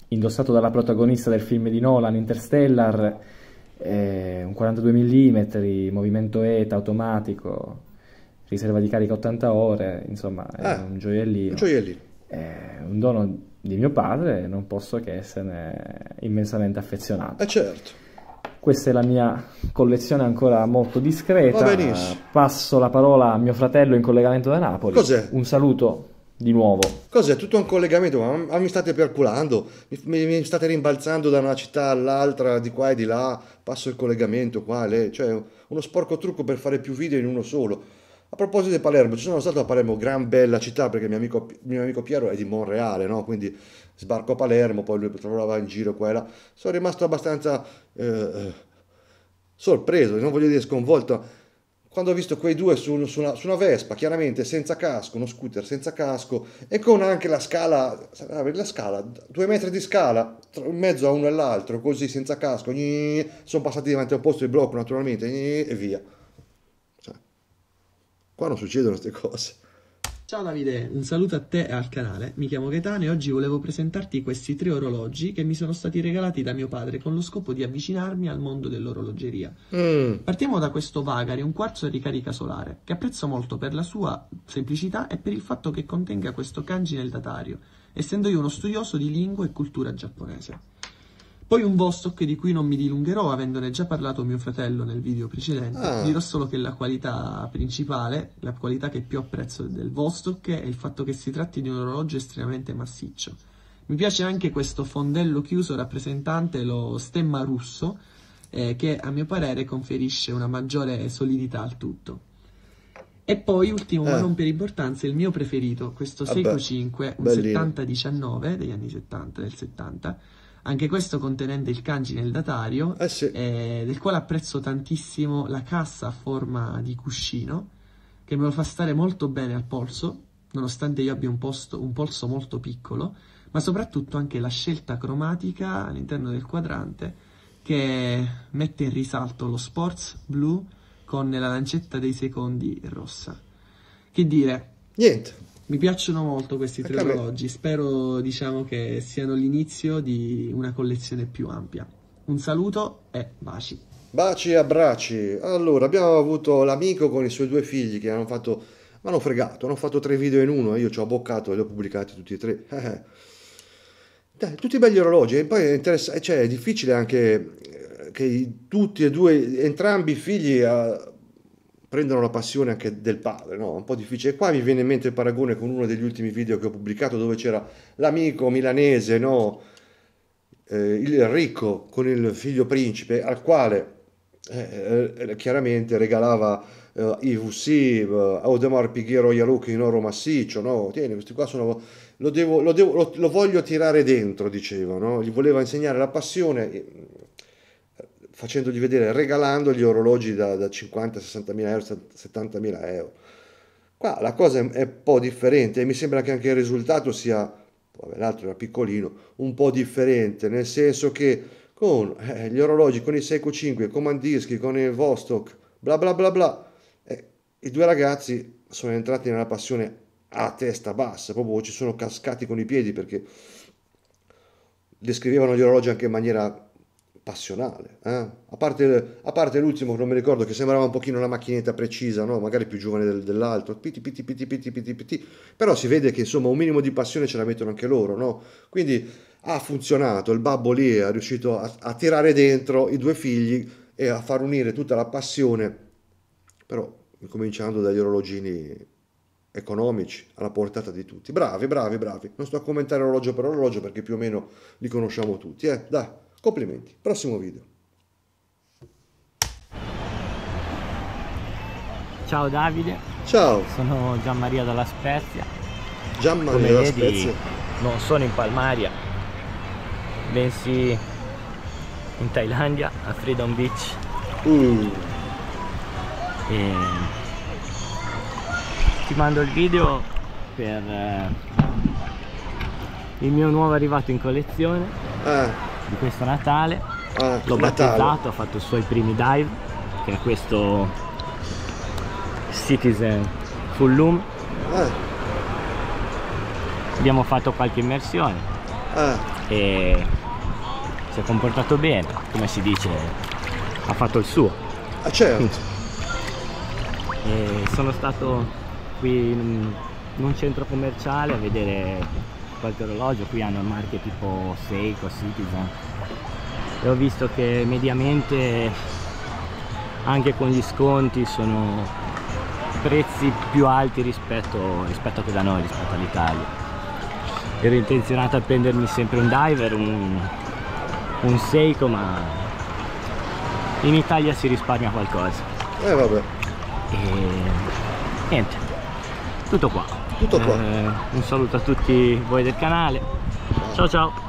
indossato dalla protagonista del film di Nolan, Interstellar, eh, un 42 mm, movimento ETA automatico, riserva di carica 80 ore, insomma è eh, un gioiellino. Un gioiellino eh, un dono di mio padre, non posso che esserne immensamente affezionato. Eh certo. Questa è la mia collezione ancora molto discreta. Passo la parola a mio fratello in collegamento da Napoli. Cos'è? Un saluto di nuovo. Cos'è? Tutto un collegamento, ma mi state perculando, mi, mi state rimbalzando da una città all'altra, di qua e di là, passo il collegamento qua, lei, cioè uno sporco trucco per fare più video in uno solo. A proposito di Palermo, ci sono stato a Palermo, gran bella città, perché mio amico, mio amico Piero è di Monreale, no? quindi sbarco a Palermo, poi lui trovava in giro quella. Sono rimasto abbastanza eh, sorpreso, non voglio dire sconvolto, quando ho visto quei due su, su, una, su, una, Vespa, chiaramente senza casco, uno scooter senza casco, e con anche la scala, la scala due metri di scala, in mezzo a uno e l'altro, così senza casco, sono passati davanti a un posto di blocco naturalmente, e via. Qua non succedono queste cose. Ciao Davide, un saluto a te e al canale. Mi chiamo Gaetano e oggi volevo presentarti questi tre orologi che mi sono stati regalati da mio padre con lo scopo di avvicinarmi al mondo dell'orologeria. Mm. Partiamo da questo Vagari, un quarzo a ricarica solare, che apprezzo molto per la sua semplicità e per il fatto che contenga questo kanji nel datario, essendo io uno studioso di lingua e cultura giapponese. Poi un Vostok di cui non mi dilungherò, avendone già parlato mio fratello nel video precedente, ah. dirò solo che la qualità principale, la qualità che più apprezzo del Vostok è il fatto che si tratti di un orologio estremamente massiccio. Mi piace anche questo fondello chiuso rappresentante lo stemma russo, eh, che a mio parere conferisce una maggiore solidità al tutto. E poi, ultimo eh. ma non per importanza, il mio preferito, questo Seiko 5, un 70-19 degli anni 70, del 70, anche questo contenente il kanji nel datario, eh sì. eh, del quale apprezzo tantissimo la cassa a forma di cuscino, che me lo fa stare molto bene al polso, nonostante io abbia un, posto, un polso molto piccolo, ma soprattutto anche la scelta cromatica all'interno del quadrante che mette in risalto lo sports blu con la lancetta dei secondi rossa. Che dire? Niente. Mi piacciono molto questi tre orologi, spero diciamo che siano l'inizio di una collezione più ampia. Un saluto e baci. Baci e abbracci. Allora, abbiamo avuto l'amico con i suoi due figli che hanno fatto, Ma hanno fregato, hanno fatto tre video in uno, io ci ho boccato e li ho pubblicati tutti e tre. Eh, eh. Dai, tutti belli orologi, e poi è, cioè, è difficile anche eh, che tutti e due, entrambi i figli... Uh, prendono la passione anche del padre, no? un po' difficile. E qua mi viene in mente il paragone con uno degli ultimi video che ho pubblicato dove c'era l'amico milanese, no? eh, il ricco con il figlio principe, al quale eh, eh chiaramente regalava eh, Ivusi, eh, Audemars Piguet Royal Oak in oro massiccio, no? tieni questi qua sono... Lo, devo, lo, devo, lo, lo voglio tirare dentro, diceva, gli voleva insegnare la passione facendogli vedere, regalandogli orologi da, da 50, 60 mila euro, 70 mila euro. Qua la cosa è, un po' differente e mi sembra che anche il risultato sia, vabbè, l'altro era piccolino, un po' differente, nel senso che con eh, gli orologi, con i Seiko 5, con Mandischi, con il Vostok, bla bla bla bla, eh, i due ragazzi sono entrati nella passione a testa bassa, proprio ci sono cascati con i piedi perché descrivevano gli orologi anche in maniera passionale. Eh? A, parte, a, parte, l'ultimo, non mi ricordo, che sembrava un pochino una macchinetta precisa, no? magari più giovane del, dell'altro, piti, piti, piti, piti, piti, piti, però si vede che insomma un minimo di passione ce la mettono anche loro, no? quindi ha funzionato, il babbo lì è riuscito a, a tirare dentro i due figli e a far unire tutta la passione, però cominciando dagli orologini economici alla portata di tutti. Bravi, bravi, bravi. Non sto a commentare orologio per orologio perché più o meno li conosciamo tutti. Eh, dai. Complimenti. Prossimo video. Ciao Davide. Ciao. Sono Gian Maria dalla Spezia. Gianmaria Come dalla vedi, Spezia. Non sono in Palmaria, bensì in Thailandia, a Freedom Beach. Mm. E... Ti mando il video per eh, il mio nuovo arrivato in collezione. Ah di questo Natale. Ah, L'ho battezzato, ha fatto i suoi primi dive, che è questo Citizen Full Loom. Ah. Abbiamo fatto qualche immersione ah. e si è comportato bene, come si dice, ha fatto il suo. Ah certo. Eh, sono stato qui in un centro commerciale a vedere qualche orologio, qui hanno marche tipo Seiko, Citizen e ho visto che mediamente anche con gli sconti sono prezzi più alti rispetto, rispetto a qui da noi, rispetto all'Italia ero intenzionato a prendermi sempre un diver, un, un Seiko ma in Italia si risparmia qualcosa eh vabbè e niente tutto qua tutto qua eh, un saluto a tutti voi del canale ciao ciao, ciao.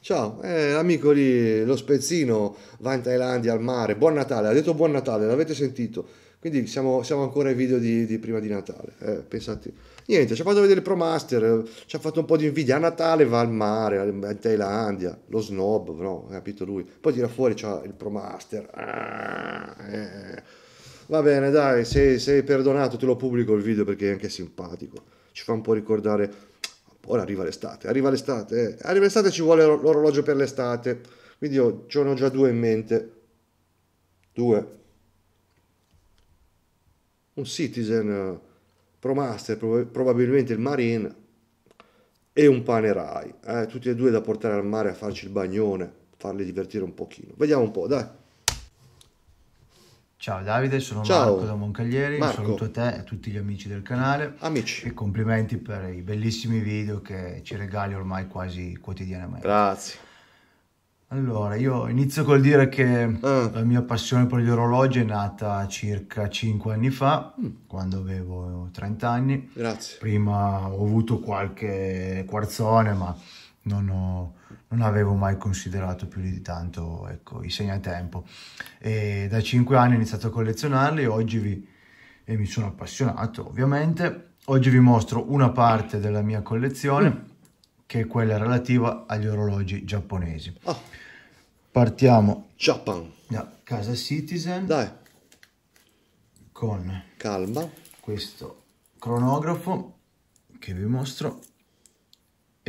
Ciao, eh, l'amico lì, lo spezzino, va in Thailandia al mare. Buon Natale, ha detto buon Natale, l'avete sentito. Quindi siamo, siamo, ancora ai video di, di prima di Natale. Eh, pensate. Niente, ci ha fatto vedere il ProMaster, ci ha fatto un po' di invidia. A Natale va al mare, in Thailandia, lo snob, no? capito lui. Poi tira fuori c'ha il ProMaster. Ah, eh. Va bene, dai, sei, sei perdonato, te lo pubblico il video perché è anche simpatico ci fa un po' ricordare, ora arriva l'estate, arriva l'estate, eh. arriva l'estate ci vuole l'orologio per l'estate, quindi io ce ne ho già due in mente, due, un Citizen eh, Pro Master, probabilmente il Marine, e un Panerai, eh, tutti e due da portare al mare a farci il bagnone, farli divertire un pochino, vediamo un po', dai. Ciao Davide, sono Ciao. Marco da Moncaglieri, Marco. saluto te e a tutti gli amici del canale amici. e complimenti per i bellissimi video che ci regali ormai quasi quotidianamente. Grazie. Allora, io inizio col dire che eh. la mia passione per gli orologi è nata circa 5 anni fa, mm. quando avevo 30 anni. Grazie. Prima ho avuto qualche quarzone, ma non ho non avevo mai considerato più di tanto ecco, i segnatempo. E da 5 anni ho iniziato a collezionarli oggi vi, e mi sono appassionato ovviamente. Oggi vi mostro una parte della mia collezione che è quella relativa agli orologi giapponesi. Oh. Partiamo Japan. da Casa Citizen Dai. con Calma. questo cronografo che vi mostro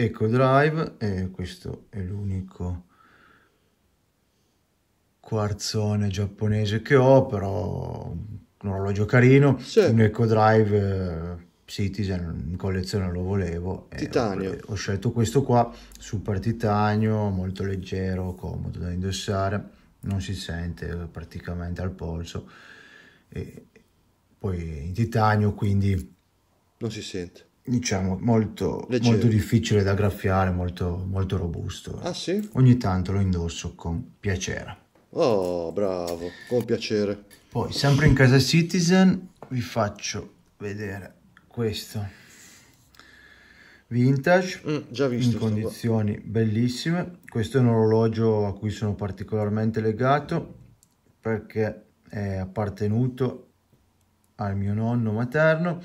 EcoDrive e questo è l'unico quarzone giapponese che ho, però un orologio carino, sì. un EcoDrive eh, Citizen in collezione lo volevo. Titanio. Ho, ho, scelto questo qua, super titanio, molto leggero, comodo da indossare, non si sente praticamente al polso. E poi in titanio, quindi... Non si sente diciamo, molto, molto, difficile da graffiare, molto, molto robusto. Ah sì? Ogni tanto lo indosso con piacere. Oh, bravo, con piacere. Poi, sempre in casa Citizen, vi faccio vedere questo. Vintage, mm, già visto in condizioni qua. bellissime. Questo è un orologio a cui sono particolarmente legato perché è appartenuto al mio nonno materno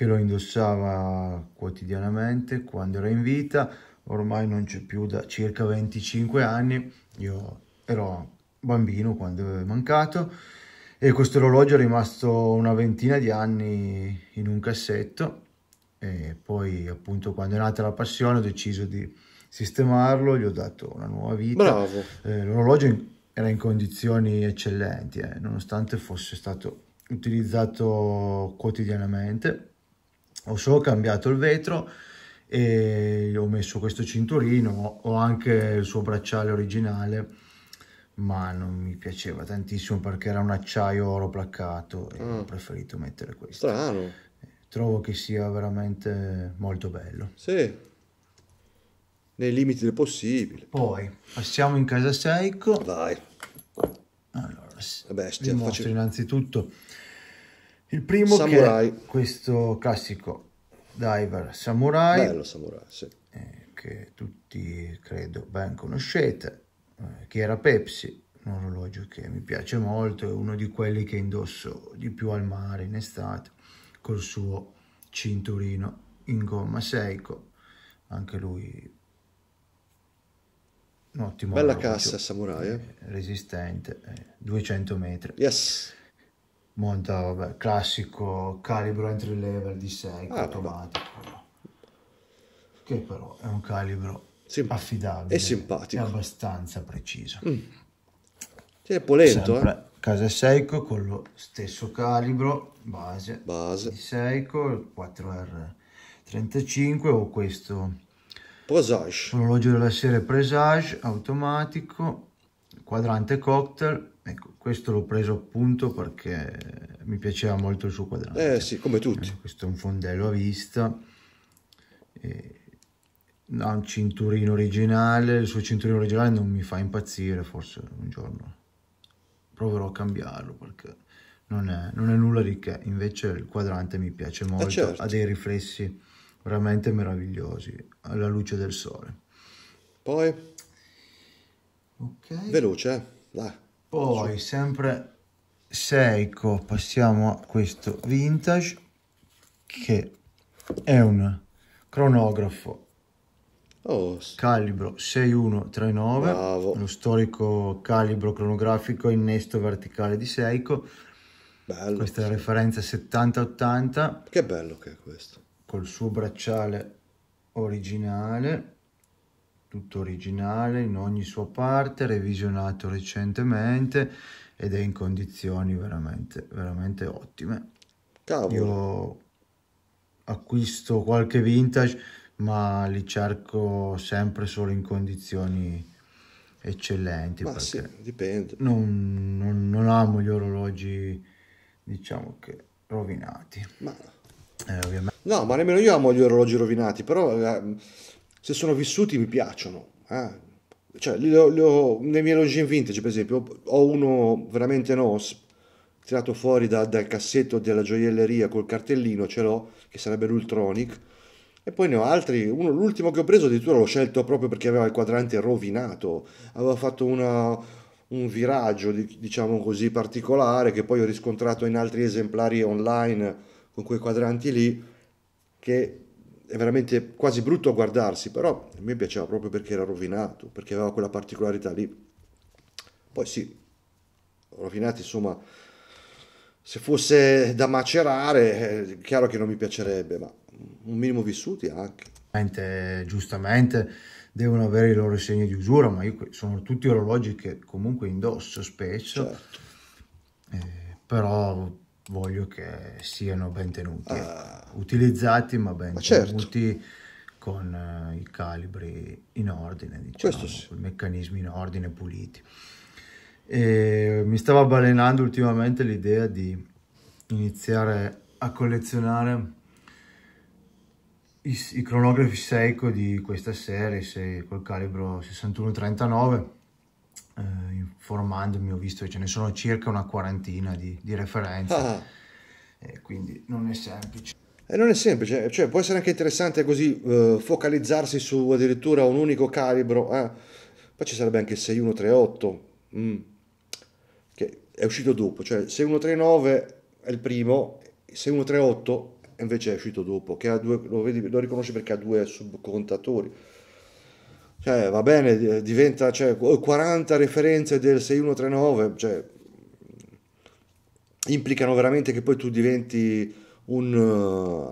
che lo indossava quotidianamente quando era in vita, ormai non c'è più da circa 25 anni, io ero bambino quando è mancato e questo orologio è rimasto una ventina di anni in un cassetto e poi appunto quando è nata la passione ho deciso di sistemarlo, gli ho dato una nuova vita. Eh, l'orologio era in condizioni eccellenti, eh, nonostante fosse stato utilizzato quotidianamente ho solo cambiato il vetro e ho messo questo cinturino ho anche il suo bracciale originale ma non mi piaceva tantissimo perché era un acciaio oro placcato e ah. ho preferito mettere questo strano trovo che sia veramente molto bello sì nei limiti del possibile poi passiamo in casa Seiko vai allora, Bestia, vi mostro faccio... innanzitutto il primo samurai. che questo classico diver samurai. Bello samurai, sì. Eh, che tutti credo ben conoscete, eh, che era Pepsi, un orologio che mi piace molto, è uno di quelli che indosso di più al mare in estate, col suo cinturino in gomma Seiko, anche lui un ottimo Bella cassa samurai. Eh? eh resistente, 200 eh, metri. Yes! monta vabbè, classico calibro entry level di 6 ah, automatico vabbè. che però è un calibro Simp affidabile e simpatico e abbastanza preciso mm. Sì, è polento Sempre eh? Casa Seiko con lo stesso calibro base, base. di Seiko il 4R35 o questo Presage orologio della serie Presage automatico quadrante cocktail Ecco, questo l'ho preso appunto perché mi piaceva molto il suo quadrante. Eh sì, come tutti. Eh, questo è un fondello a vista, eh, un cinturino originale, il suo cinturino originale non mi fa impazzire, forse un giorno proverò a cambiarlo perché non è, non è nulla di che, invece il quadrante mi piace eh, molto, eh certo. ha dei riflessi veramente meravigliosi alla luce del sole. Poi? Ok. Veloce, eh? Là. Poi sempre Seiko, passiamo a questo vintage che è un cronografo oh. calibro 6139, Bravo. lo storico calibro cronografico innesto verticale di Seiko. Bello, Questa è la referenza 7080. Che bello che è questo. Col suo bracciale originale tutto originale in ogni sua parte, revisionato recentemente ed è in condizioni veramente, veramente ottime. Cavolo. Io acquisto qualche vintage, ma li cerco sempre solo in condizioni eccellenti. Ma sì, dipende. Non, non, non, amo gli orologi, diciamo che rovinati. Ma... Eh, no, ma nemmeno io amo gli orologi rovinati, però eh, se sono vissuti mi piacciono. Eh? Cioè, li ho, li ho, nei miei in vintage, per esempio, ho uno veramente nos, tirato fuori da, dal cassetto della gioielleria col cartellino, ce l'ho, che sarebbe l'Ultronic. E poi ne ho altri, uno, l'ultimo che ho preso addirittura l'ho scelto proprio perché aveva il quadrante rovinato, aveva fatto una, un viraggio, diciamo così, particolare che poi ho riscontrato in altri esemplari online con quei quadranti lì, che è veramente quasi brutto a guardarsi, però a me piaceva proprio perché era rovinato, perché aveva quella particolarità lì. Poi sì, rovinati insomma, se fosse da macerare, è eh, chiaro che non mi piacerebbe, ma un minimo vissuti anche. Giustamente devono avere i loro segni di usura, ma io, sono tutti orologi che comunque indosso spesso, certo. eh, però voglio che siano ben tenuti, uh, utilizzati ma ben ma certo. tenuti certo. con uh, i calibri in ordine, diciamo, sì. con i meccanismi in ordine puliti. E mi stava balenando ultimamente l'idea di iniziare a collezionare i, i cronografi Seiko di questa serie, col calibro 6139 eh, informandomi ho visto che ce ne sono circa una quarantina di, di referenze, ah. eh, quindi non è semplice. E non è semplice, eh, cioè può essere anche interessante così eh, focalizzarsi su addirittura un unico calibro, eh. poi ci sarebbe anche il 6138, mm. che è uscito dopo, cioè 6139 è il primo, 6138 invece è uscito dopo, che ha due, lo, vedi, lo riconosci perché ha due subcontatori cioè, va bene, eh, diventa cioè, 40 referenze del 6139, cioè, implicano veramente che poi tu diventi un,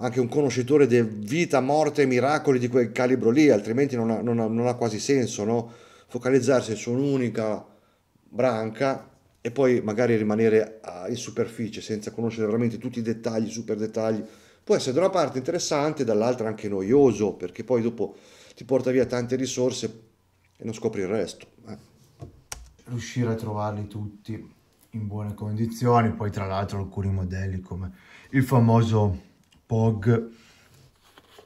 eh, anche un conoscitore di vita, morte e miracoli di quel calibro lì, altrimenti non ha, non ha, non ha quasi senso no? focalizzarsi su un'unica branca e poi magari rimanere in superficie senza conoscere veramente tutti i dettagli, super dettagli. Può essere da una parte interessante, dall'altra anche noioso, perché poi dopo ti porta via tante risorse e non scopri il resto. Eh. Riuscire a trovarli tutti in buone condizioni, poi tra l'altro alcuni modelli come il famoso POG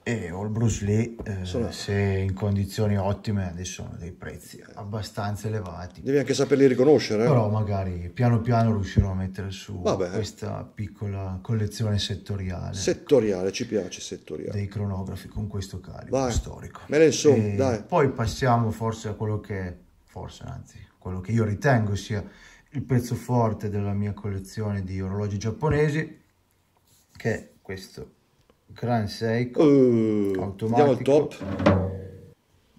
e All Bruce Lee, eh, sono... se in condizioni ottime, adesso hanno dei prezzi abbastanza elevati. Devi anche saperli riconoscere. Eh? Però magari piano piano riuscirò a mettere su Vabbè. questa piccola collezione settoriale. Settoriale, ci piace settoriale. Dei cronografi con questo carico Vai. storico. Me ne insomma, dai. Poi passiamo forse a quello che, forse anzi, quello che io ritengo sia il pezzo forte della mia collezione di orologi giapponesi, che è questo crane Seiko uh, automatico eh,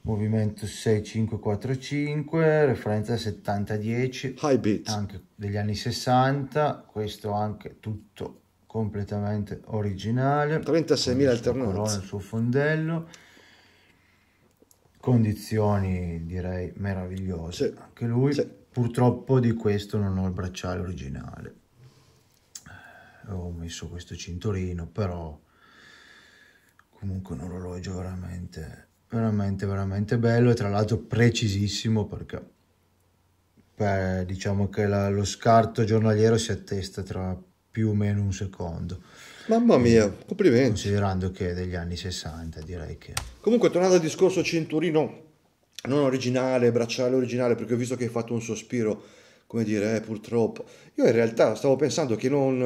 movimento 6545 referenza 7010 high beat anche degli anni 60 questo anche tutto completamente originale 36.000 alternanze il suo fondello condizioni direi meravigliose sì. anche lui sì. purtroppo di questo non ho il bracciale originale eh, ho messo questo cinturino però comunque un orologio veramente veramente veramente bello e tra l'altro precisissimo perché beh, diciamo che la, lo scarto giornaliero si attesta tra più o meno un secondo mamma mia eh, complimenti considerando che è degli anni 60 direi che comunque tornando al discorso cinturino non originale bracciale originale perché ho visto che hai fatto un sospiro come dire eh, purtroppo io in realtà stavo pensando che non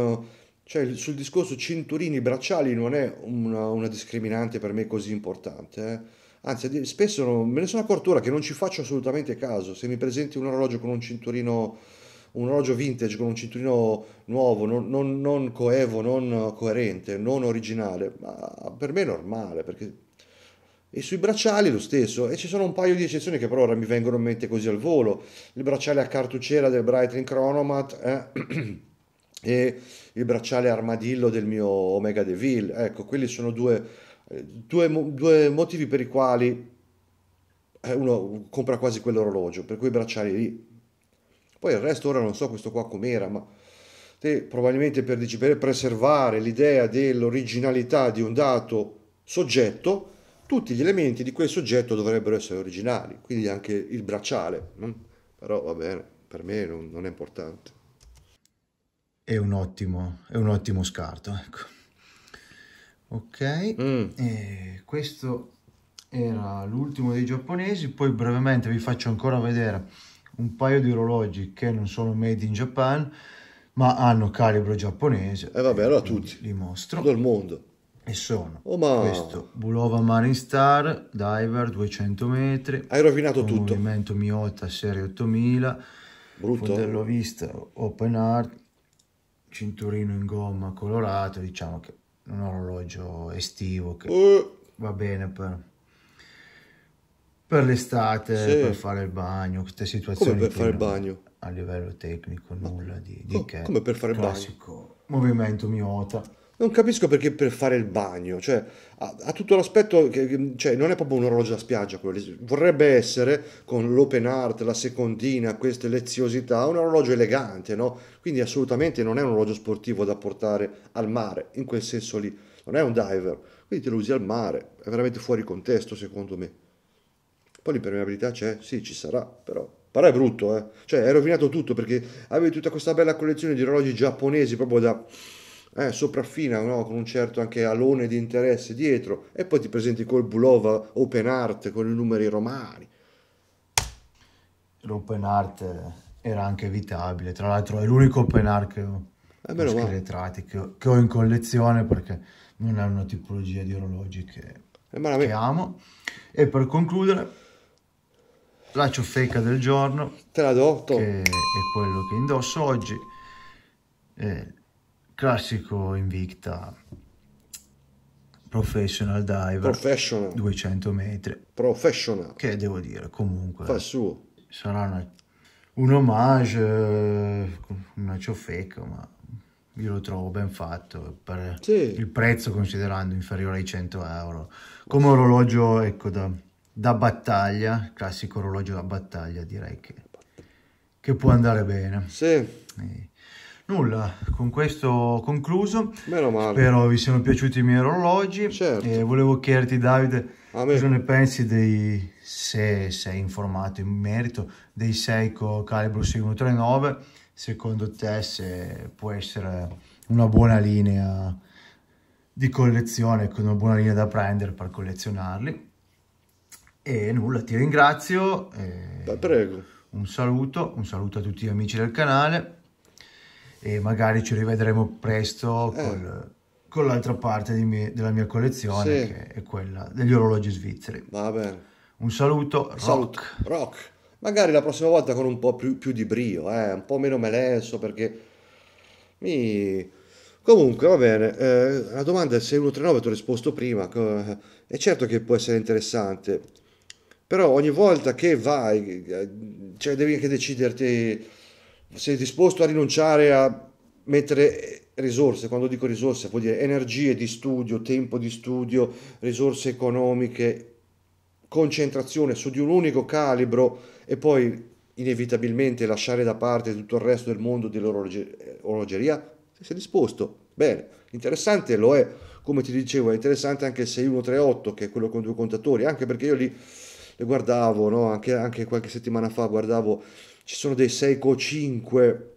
cioè, sul discorso cinturini bracciali non è una, una discriminante per me così importante. Eh? Anzi, spesso non, me ne sono accorto ora che non ci faccio assolutamente caso. Se mi presenti un orologio con un cinturino, un orologio vintage con un cinturino nuovo, non, non, non coevo, non coerente, non originale, ma per me è normale perché e sui bracciali lo stesso, e ci sono un paio di eccezioni che però ora mi vengono in mente così al volo. Il bracciale a cartucciera del Brightling Chronomat, eh, e il bracciale armadillo del mio Omega Deville. Ecco, quelli sono due, eh, due, due motivi per i quali eh, uno compra quasi quell'orologio, per quei bracciali lì. Poi il resto ora non so questo qua com'era, ma te, probabilmente per, per preservare l'idea dell'originalità di un dato soggetto, tutti gli elementi di quel soggetto dovrebbero essere originali, quindi anche il bracciale. Mm? Però va bene, per me non, non è importante è un ottimo, è un ottimo scarto. Ecco. Ok, mm. questo era l'ultimo dei giapponesi, poi brevemente vi faccio ancora vedere un paio di orologi che non sono made in Japan, ma hanno calibro giapponese. E eh vabbè, allora tutti. Li mostro. Tutto il mondo. E sono oh, ma... questo Bulova Marine Star, diver 200 metri. Hai rovinato tutto. Movimento Miota serie 8000. Brutto. Eh. Fondello Vista Open Art cinturino in gomma colorato, diciamo che un orologio estivo che eh. va bene per, per l'estate, sì. per fare il bagno, queste situazioni. Come per fare il bagno? A livello tecnico, nulla di, di come, che. Come per fare il bagno? Movimento miota. Non capisco perché per fare il bagno, cioè ha, tutto l'aspetto, che, cioè non è proprio un orologio da spiaggia quello, vorrebbe essere con l'open art, la secondina, queste leziosità, un orologio elegante, no? Quindi assolutamente non è un orologio sportivo da portare al mare, in quel senso lì, non è un diver, quindi te lo usi al mare, è veramente fuori contesto secondo me. Poi l'impermeabilità c'è, sì ci sarà, però però è brutto, eh? cioè hai rovinato tutto perché avevi tutta questa bella collezione di orologi giapponesi proprio da eh, sopraffina no? con un certo anche alone di interesse dietro e poi ti presenti col Bulova Open Art con i numeri romani. L'Open Art era anche evitabile, tra l'altro è l'unico Open Art che ho, eh, che, ho scritto, che, che ho in collezione perché non è una tipologia di orologi che, eh, che amo. E per concludere, la ciofeca del giorno, te la do, che è quello che indosso oggi. Eh, classico Invicta Professional Diver Professional 200 metri Professional che devo dire comunque fa suo sarà una, un omaggio eh, una ciofeca ma io lo trovo ben fatto per sì. il prezzo considerando inferiore ai 100 euro come orologio ecco da, da battaglia classico orologio da battaglia direi che, che può andare bene sì. E, eh, nulla, con questo concluso. Meno male. Spero vi siano piaciuti i miei orologi. Certo. E volevo chiederti, Davide, A me. cosa ne pensi dei, se sei informato in merito, dei Seiko calibro 6139? Secondo te se può essere una buona linea di collezione, ecco, una buona linea da prendere per collezionarli? E nulla, ti ringrazio. E... Da prego. Un saluto, un saluto a tutti gli amici del canale e magari ci rivedremo presto eh. col, con l'altra parte mie, della mia collezione sì. che è quella degli orologi svizzeri. Va bene. Un saluto, rock. Saluto, rock. Magari la prossima volta con un po' più, più di brio, eh? un po' meno melesso perché mi... Comunque, va bene, eh, la domanda è se 139 ti ho risposto prima, è certo che può essere interessante, però ogni volta che vai, eh, cioè devi anche deciderti sei disposto a rinunciare a mettere risorse, quando dico risorse vuol dire energie di studio, tempo di studio, risorse economiche, concentrazione su di un unico calibro e poi inevitabilmente lasciare da parte tutto il resto del mondo dell'orologeria? sei disposto, bene, interessante lo è, come ti dicevo, è interessante anche il 6138 che è quello con due contatori, anche perché io lì le guardavo, no? anche, anche qualche settimana fa guardavo ci sono dei Seiko 5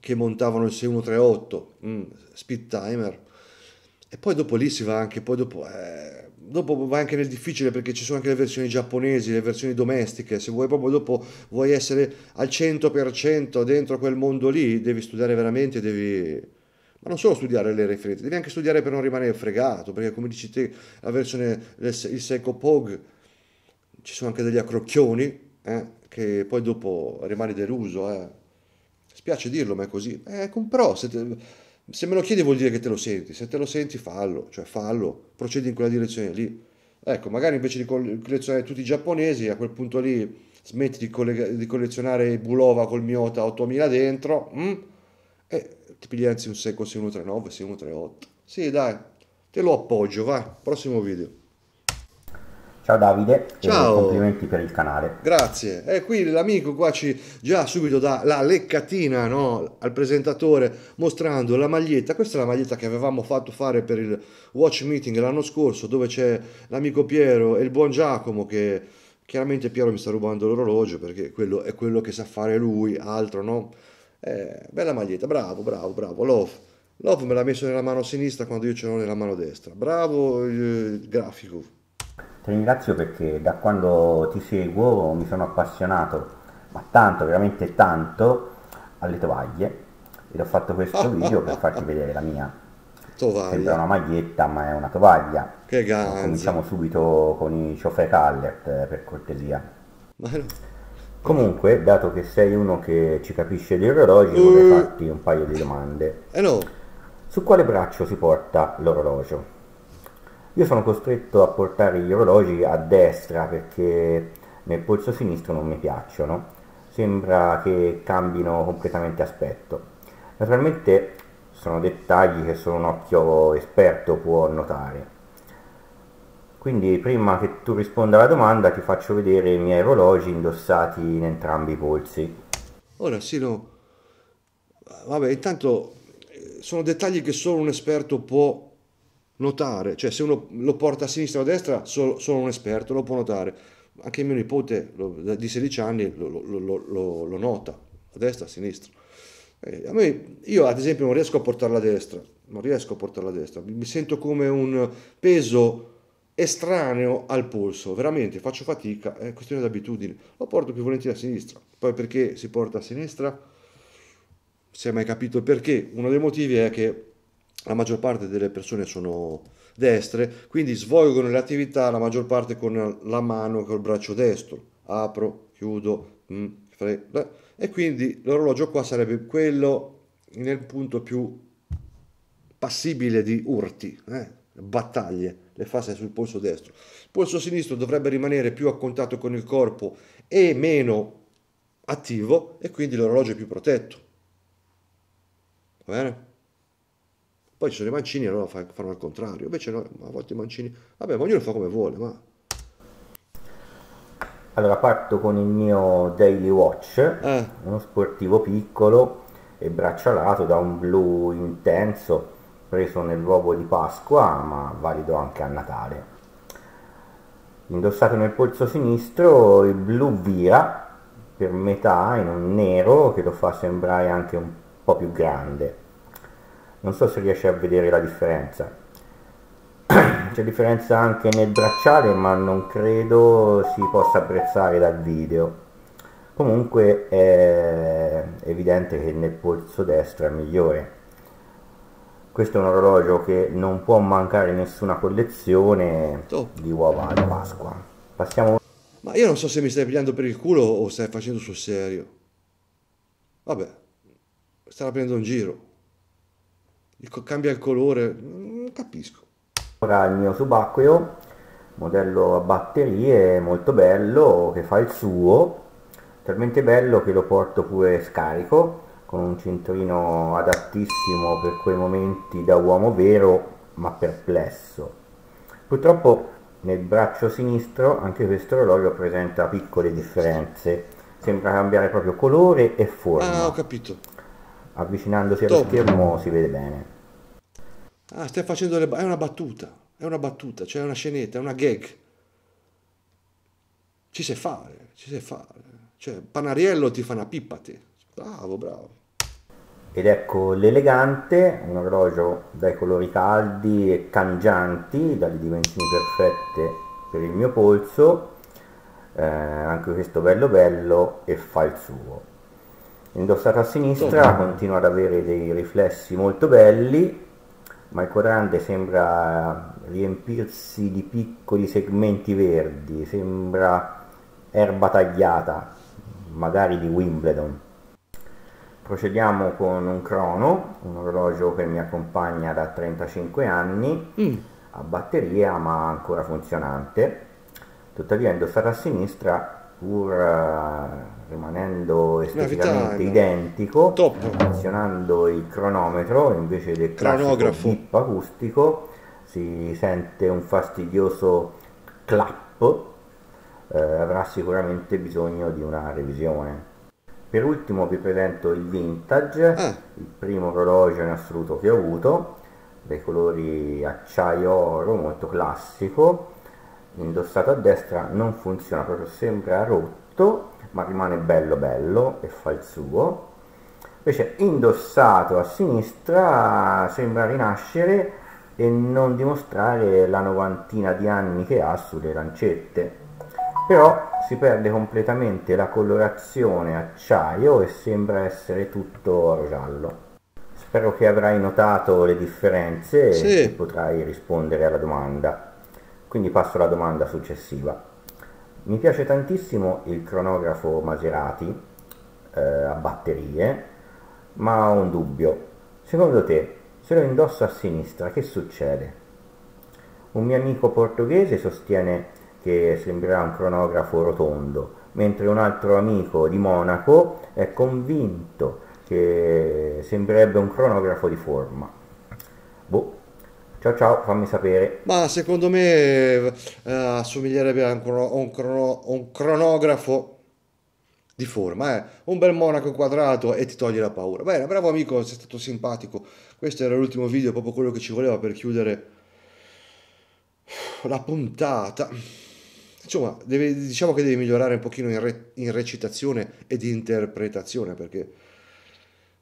che montavano il 6138 mm, speed timer e poi dopo lì si va anche poi dopo, eh, dopo va anche nel difficile perché ci sono anche le versioni giapponesi le versioni domestiche se vuoi proprio dopo vuoi essere al 100% dentro quel mondo lì devi studiare veramente devi ma non solo studiare le referenze devi anche studiare per non rimanere fregato perché come dici te la versione il Seiko Pog ci sono anche degli accrocchioni eh? che poi dopo rimani deluso, eh. Spiace dirlo, ma è così. Eh, comprò. Se, te, se me lo chiedi vuol dire che te lo senti. Se te lo senti, fallo. Cioè, fallo. Procedi in quella direzione lì. Ecco, magari invece di collezionare tutti i giapponesi, a quel punto lì smetti di, collega- di collezionare Bulova col Miota 8000 dentro mh? Mm? e ti pigli anzi un secco 6139, 6138. Sì, dai, te lo appoggio, vai, prossimo video. Ciao Davide, Ciao. complimenti per il canale. Grazie. E qui l'amico qua ci già subito dà la leccatina no? al presentatore mostrando la maglietta. Questa è la maglietta che avevamo fatto fare per il watch meeting l'anno scorso dove c'è l'amico Piero e il buon Giacomo che chiaramente Piero mi sta rubando l'orologio perché quello è quello che sa fare lui, altro no. Eh, bella maglietta, bravo, bravo, bravo. Love. Love me l'ha messo nella mano sinistra quando io ce l'ho nella mano destra. Bravo eh, il grafico ti ringrazio perché da quando ti seguo mi sono appassionato, ma tanto, veramente tanto, alle tovaglie ed ho fatto questo video per farti vedere la mia. Tovaglia. Sembra una maglietta ma è una tovaglia. Che ganza. Cominciamo subito con i ciofè Callet eh, per cortesia. Ma no. Comunque, dato che sei uno che ci capisce di orologi, uh. vorrei farti un paio di domande. Eh no. Su quale braccio si porta l'orologio? Io sono costretto a portare gli orologi a destra perché nel polso sinistro non mi piacciono, sembra che cambino completamente aspetto. Naturalmente sono dettagli che solo un occhio esperto può notare. Quindi prima che tu risponda alla domanda ti faccio vedere i miei orologi indossati in entrambi i polsi. Ora Silo, vabbè intanto eh, sono dettagli che solo un esperto può notare, cioè se uno lo porta a sinistra o a destra solo, solo un esperto lo può notare, anche mio nipote lo, di 16 anni lo, lo, lo, nota, a destra, a sinistra. Eh, a me, io ad esempio non riesco a portarla a destra, non riesco a portarla a destra, mi sento come un peso estraneo al polso, veramente faccio fatica, è questione d'abitudine, lo porto più volentieri a sinistra, poi perché si porta a sinistra? Se hai mai capito il perché, uno dei motivi è che la maggior parte delle persone sono destre, quindi svolgono le attività la maggior parte con la mano, col braccio destro. Apro, chiudo, mm, freddo, e quindi l'orologio qua sarebbe quello nel punto più passibile di urti, eh? battaglie, le fasi sul polso destro. Il polso sinistro dovrebbe rimanere più a contatto con il corpo e meno attivo e quindi l'orologio è più protetto. Va bene? Poi ci sono i mancini e allora fanno al contrario. Invece no, a volte i mancini... Vabbè, ma ognuno fa come vuole, ma... Allora parto con il mio Daily Watch, eh. uno sportivo piccolo e braccialato da un blu intenso preso nel luogo di Pasqua ma valido anche a Natale. Indossato nel polso sinistro il blu via per metà in un nero che lo fa sembrare anche un po' più grande non so se riesce a vedere la differenza c'è differenza anche nel bracciale ma non credo si possa apprezzare dal video comunque è evidente che nel polso destro è migliore questo è un orologio che non può mancare nessuna collezione oh. di uova da Pasqua passiamo ma io non so se mi stai pigliando per il culo o stai facendo sul serio vabbè stai prendendo un giro dico, cambia il colore, non mm, capisco. Ora il mio subacqueo, modello a batterie, molto bello, che fa il suo, talmente bello che lo porto pure scarico, con un cinturino adattissimo per quei momenti da uomo vero, ma perplesso. Purtroppo nel braccio sinistro anche questo orologio presenta piccole differenze, sembra cambiare proprio colore e forma. Ah, ho capito avvicinandosi allo schermo si vede bene. Ah, stai facendo le... è una battuta, è una battuta, cioè è una scenetta, è una gag. Ci sai fare, ci sai fare. Cioè, Panariello ti fa una pippa te. Bravo, bravo. Ed ecco l'elegante, un orologio dai colori caldi e cangianti, dalle dimensioni perfette per il mio polso, eh, anche questo bello bello e fa il suo indossato a sinistra continua ad avere dei riflessi molto belli ma il quadrante sembra riempirsi di piccoli segmenti verdi sembra erba tagliata magari di Wimbledon procediamo con un crono un orologio che mi accompagna da 35 anni mm. a batteria ma ancora funzionante tuttavia indossato a sinistra pur eh, rimanendo esteticamente identico, top. il cronometro invece del Cronografo. classico acustico si sente un fastidioso clap, eh, avrà sicuramente bisogno di una revisione. Per ultimo vi presento il Vintage, ah. il primo orologio in assoluto che ho avuto, dei colori acciaio oro, molto classico, indossato a destra non funziona proprio sembra rotto ma rimane bello bello e fa il suo invece indossato a sinistra sembra rinascere e non dimostrare la novantina di anni che ha sulle lancette però si perde completamente la colorazione acciaio e sembra essere tutto oro giallo spero che avrai notato le differenze sì. e potrai rispondere alla domanda quindi passo alla domanda successiva. Mi piace tantissimo il cronografo Maserati eh, a batterie, ma ho un dubbio. Secondo te, se lo indosso a sinistra, che succede? Un mio amico portoghese sostiene che sembrerà un cronografo rotondo, mentre un altro amico di Monaco è convinto che sembrerebbe un cronografo di forma. Ciao ciao, fammi sapere. Ma secondo me eh, assomiglierebbe a un, crono, un, crono, un cronografo di forma, eh? un bel monaco quadrato e ti toglie la paura. Bene, bravo amico, sei stato simpatico. Questo era l'ultimo video, proprio quello che ci voleva per chiudere la puntata. Insomma, deve, diciamo che devi migliorare un pochino in, re, in recitazione ed interpretazione perché...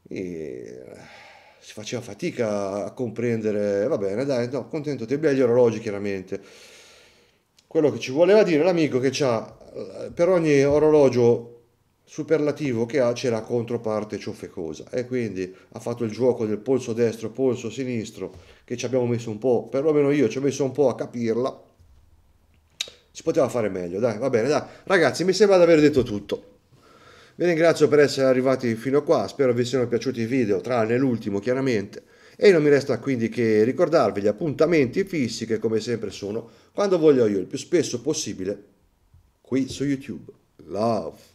E eh, si faceva fatica a comprendere, va bene, dai, no, contento, te belli orologi chiaramente. Quello che ci voleva dire l'amico che c'ha, eh, per ogni orologio superlativo che ha c'è la controparte ciofecosa e quindi ha fatto il gioco del polso destro, polso sinistro, che ci abbiamo messo un po', perlomeno io ci ho messo un po' a capirla. Si poteva fare meglio, dai, va bene, dai. Ragazzi, mi sembra di aver detto tutto. Vi ringrazio per essere arrivati fino a qua, spero vi siano piaciuti i video, tranne l'ultimo chiaramente. E non mi resta quindi che ricordarvi gli appuntamenti fissi che come sempre sono quando voglio io, il più spesso possibile, qui su YouTube. Love!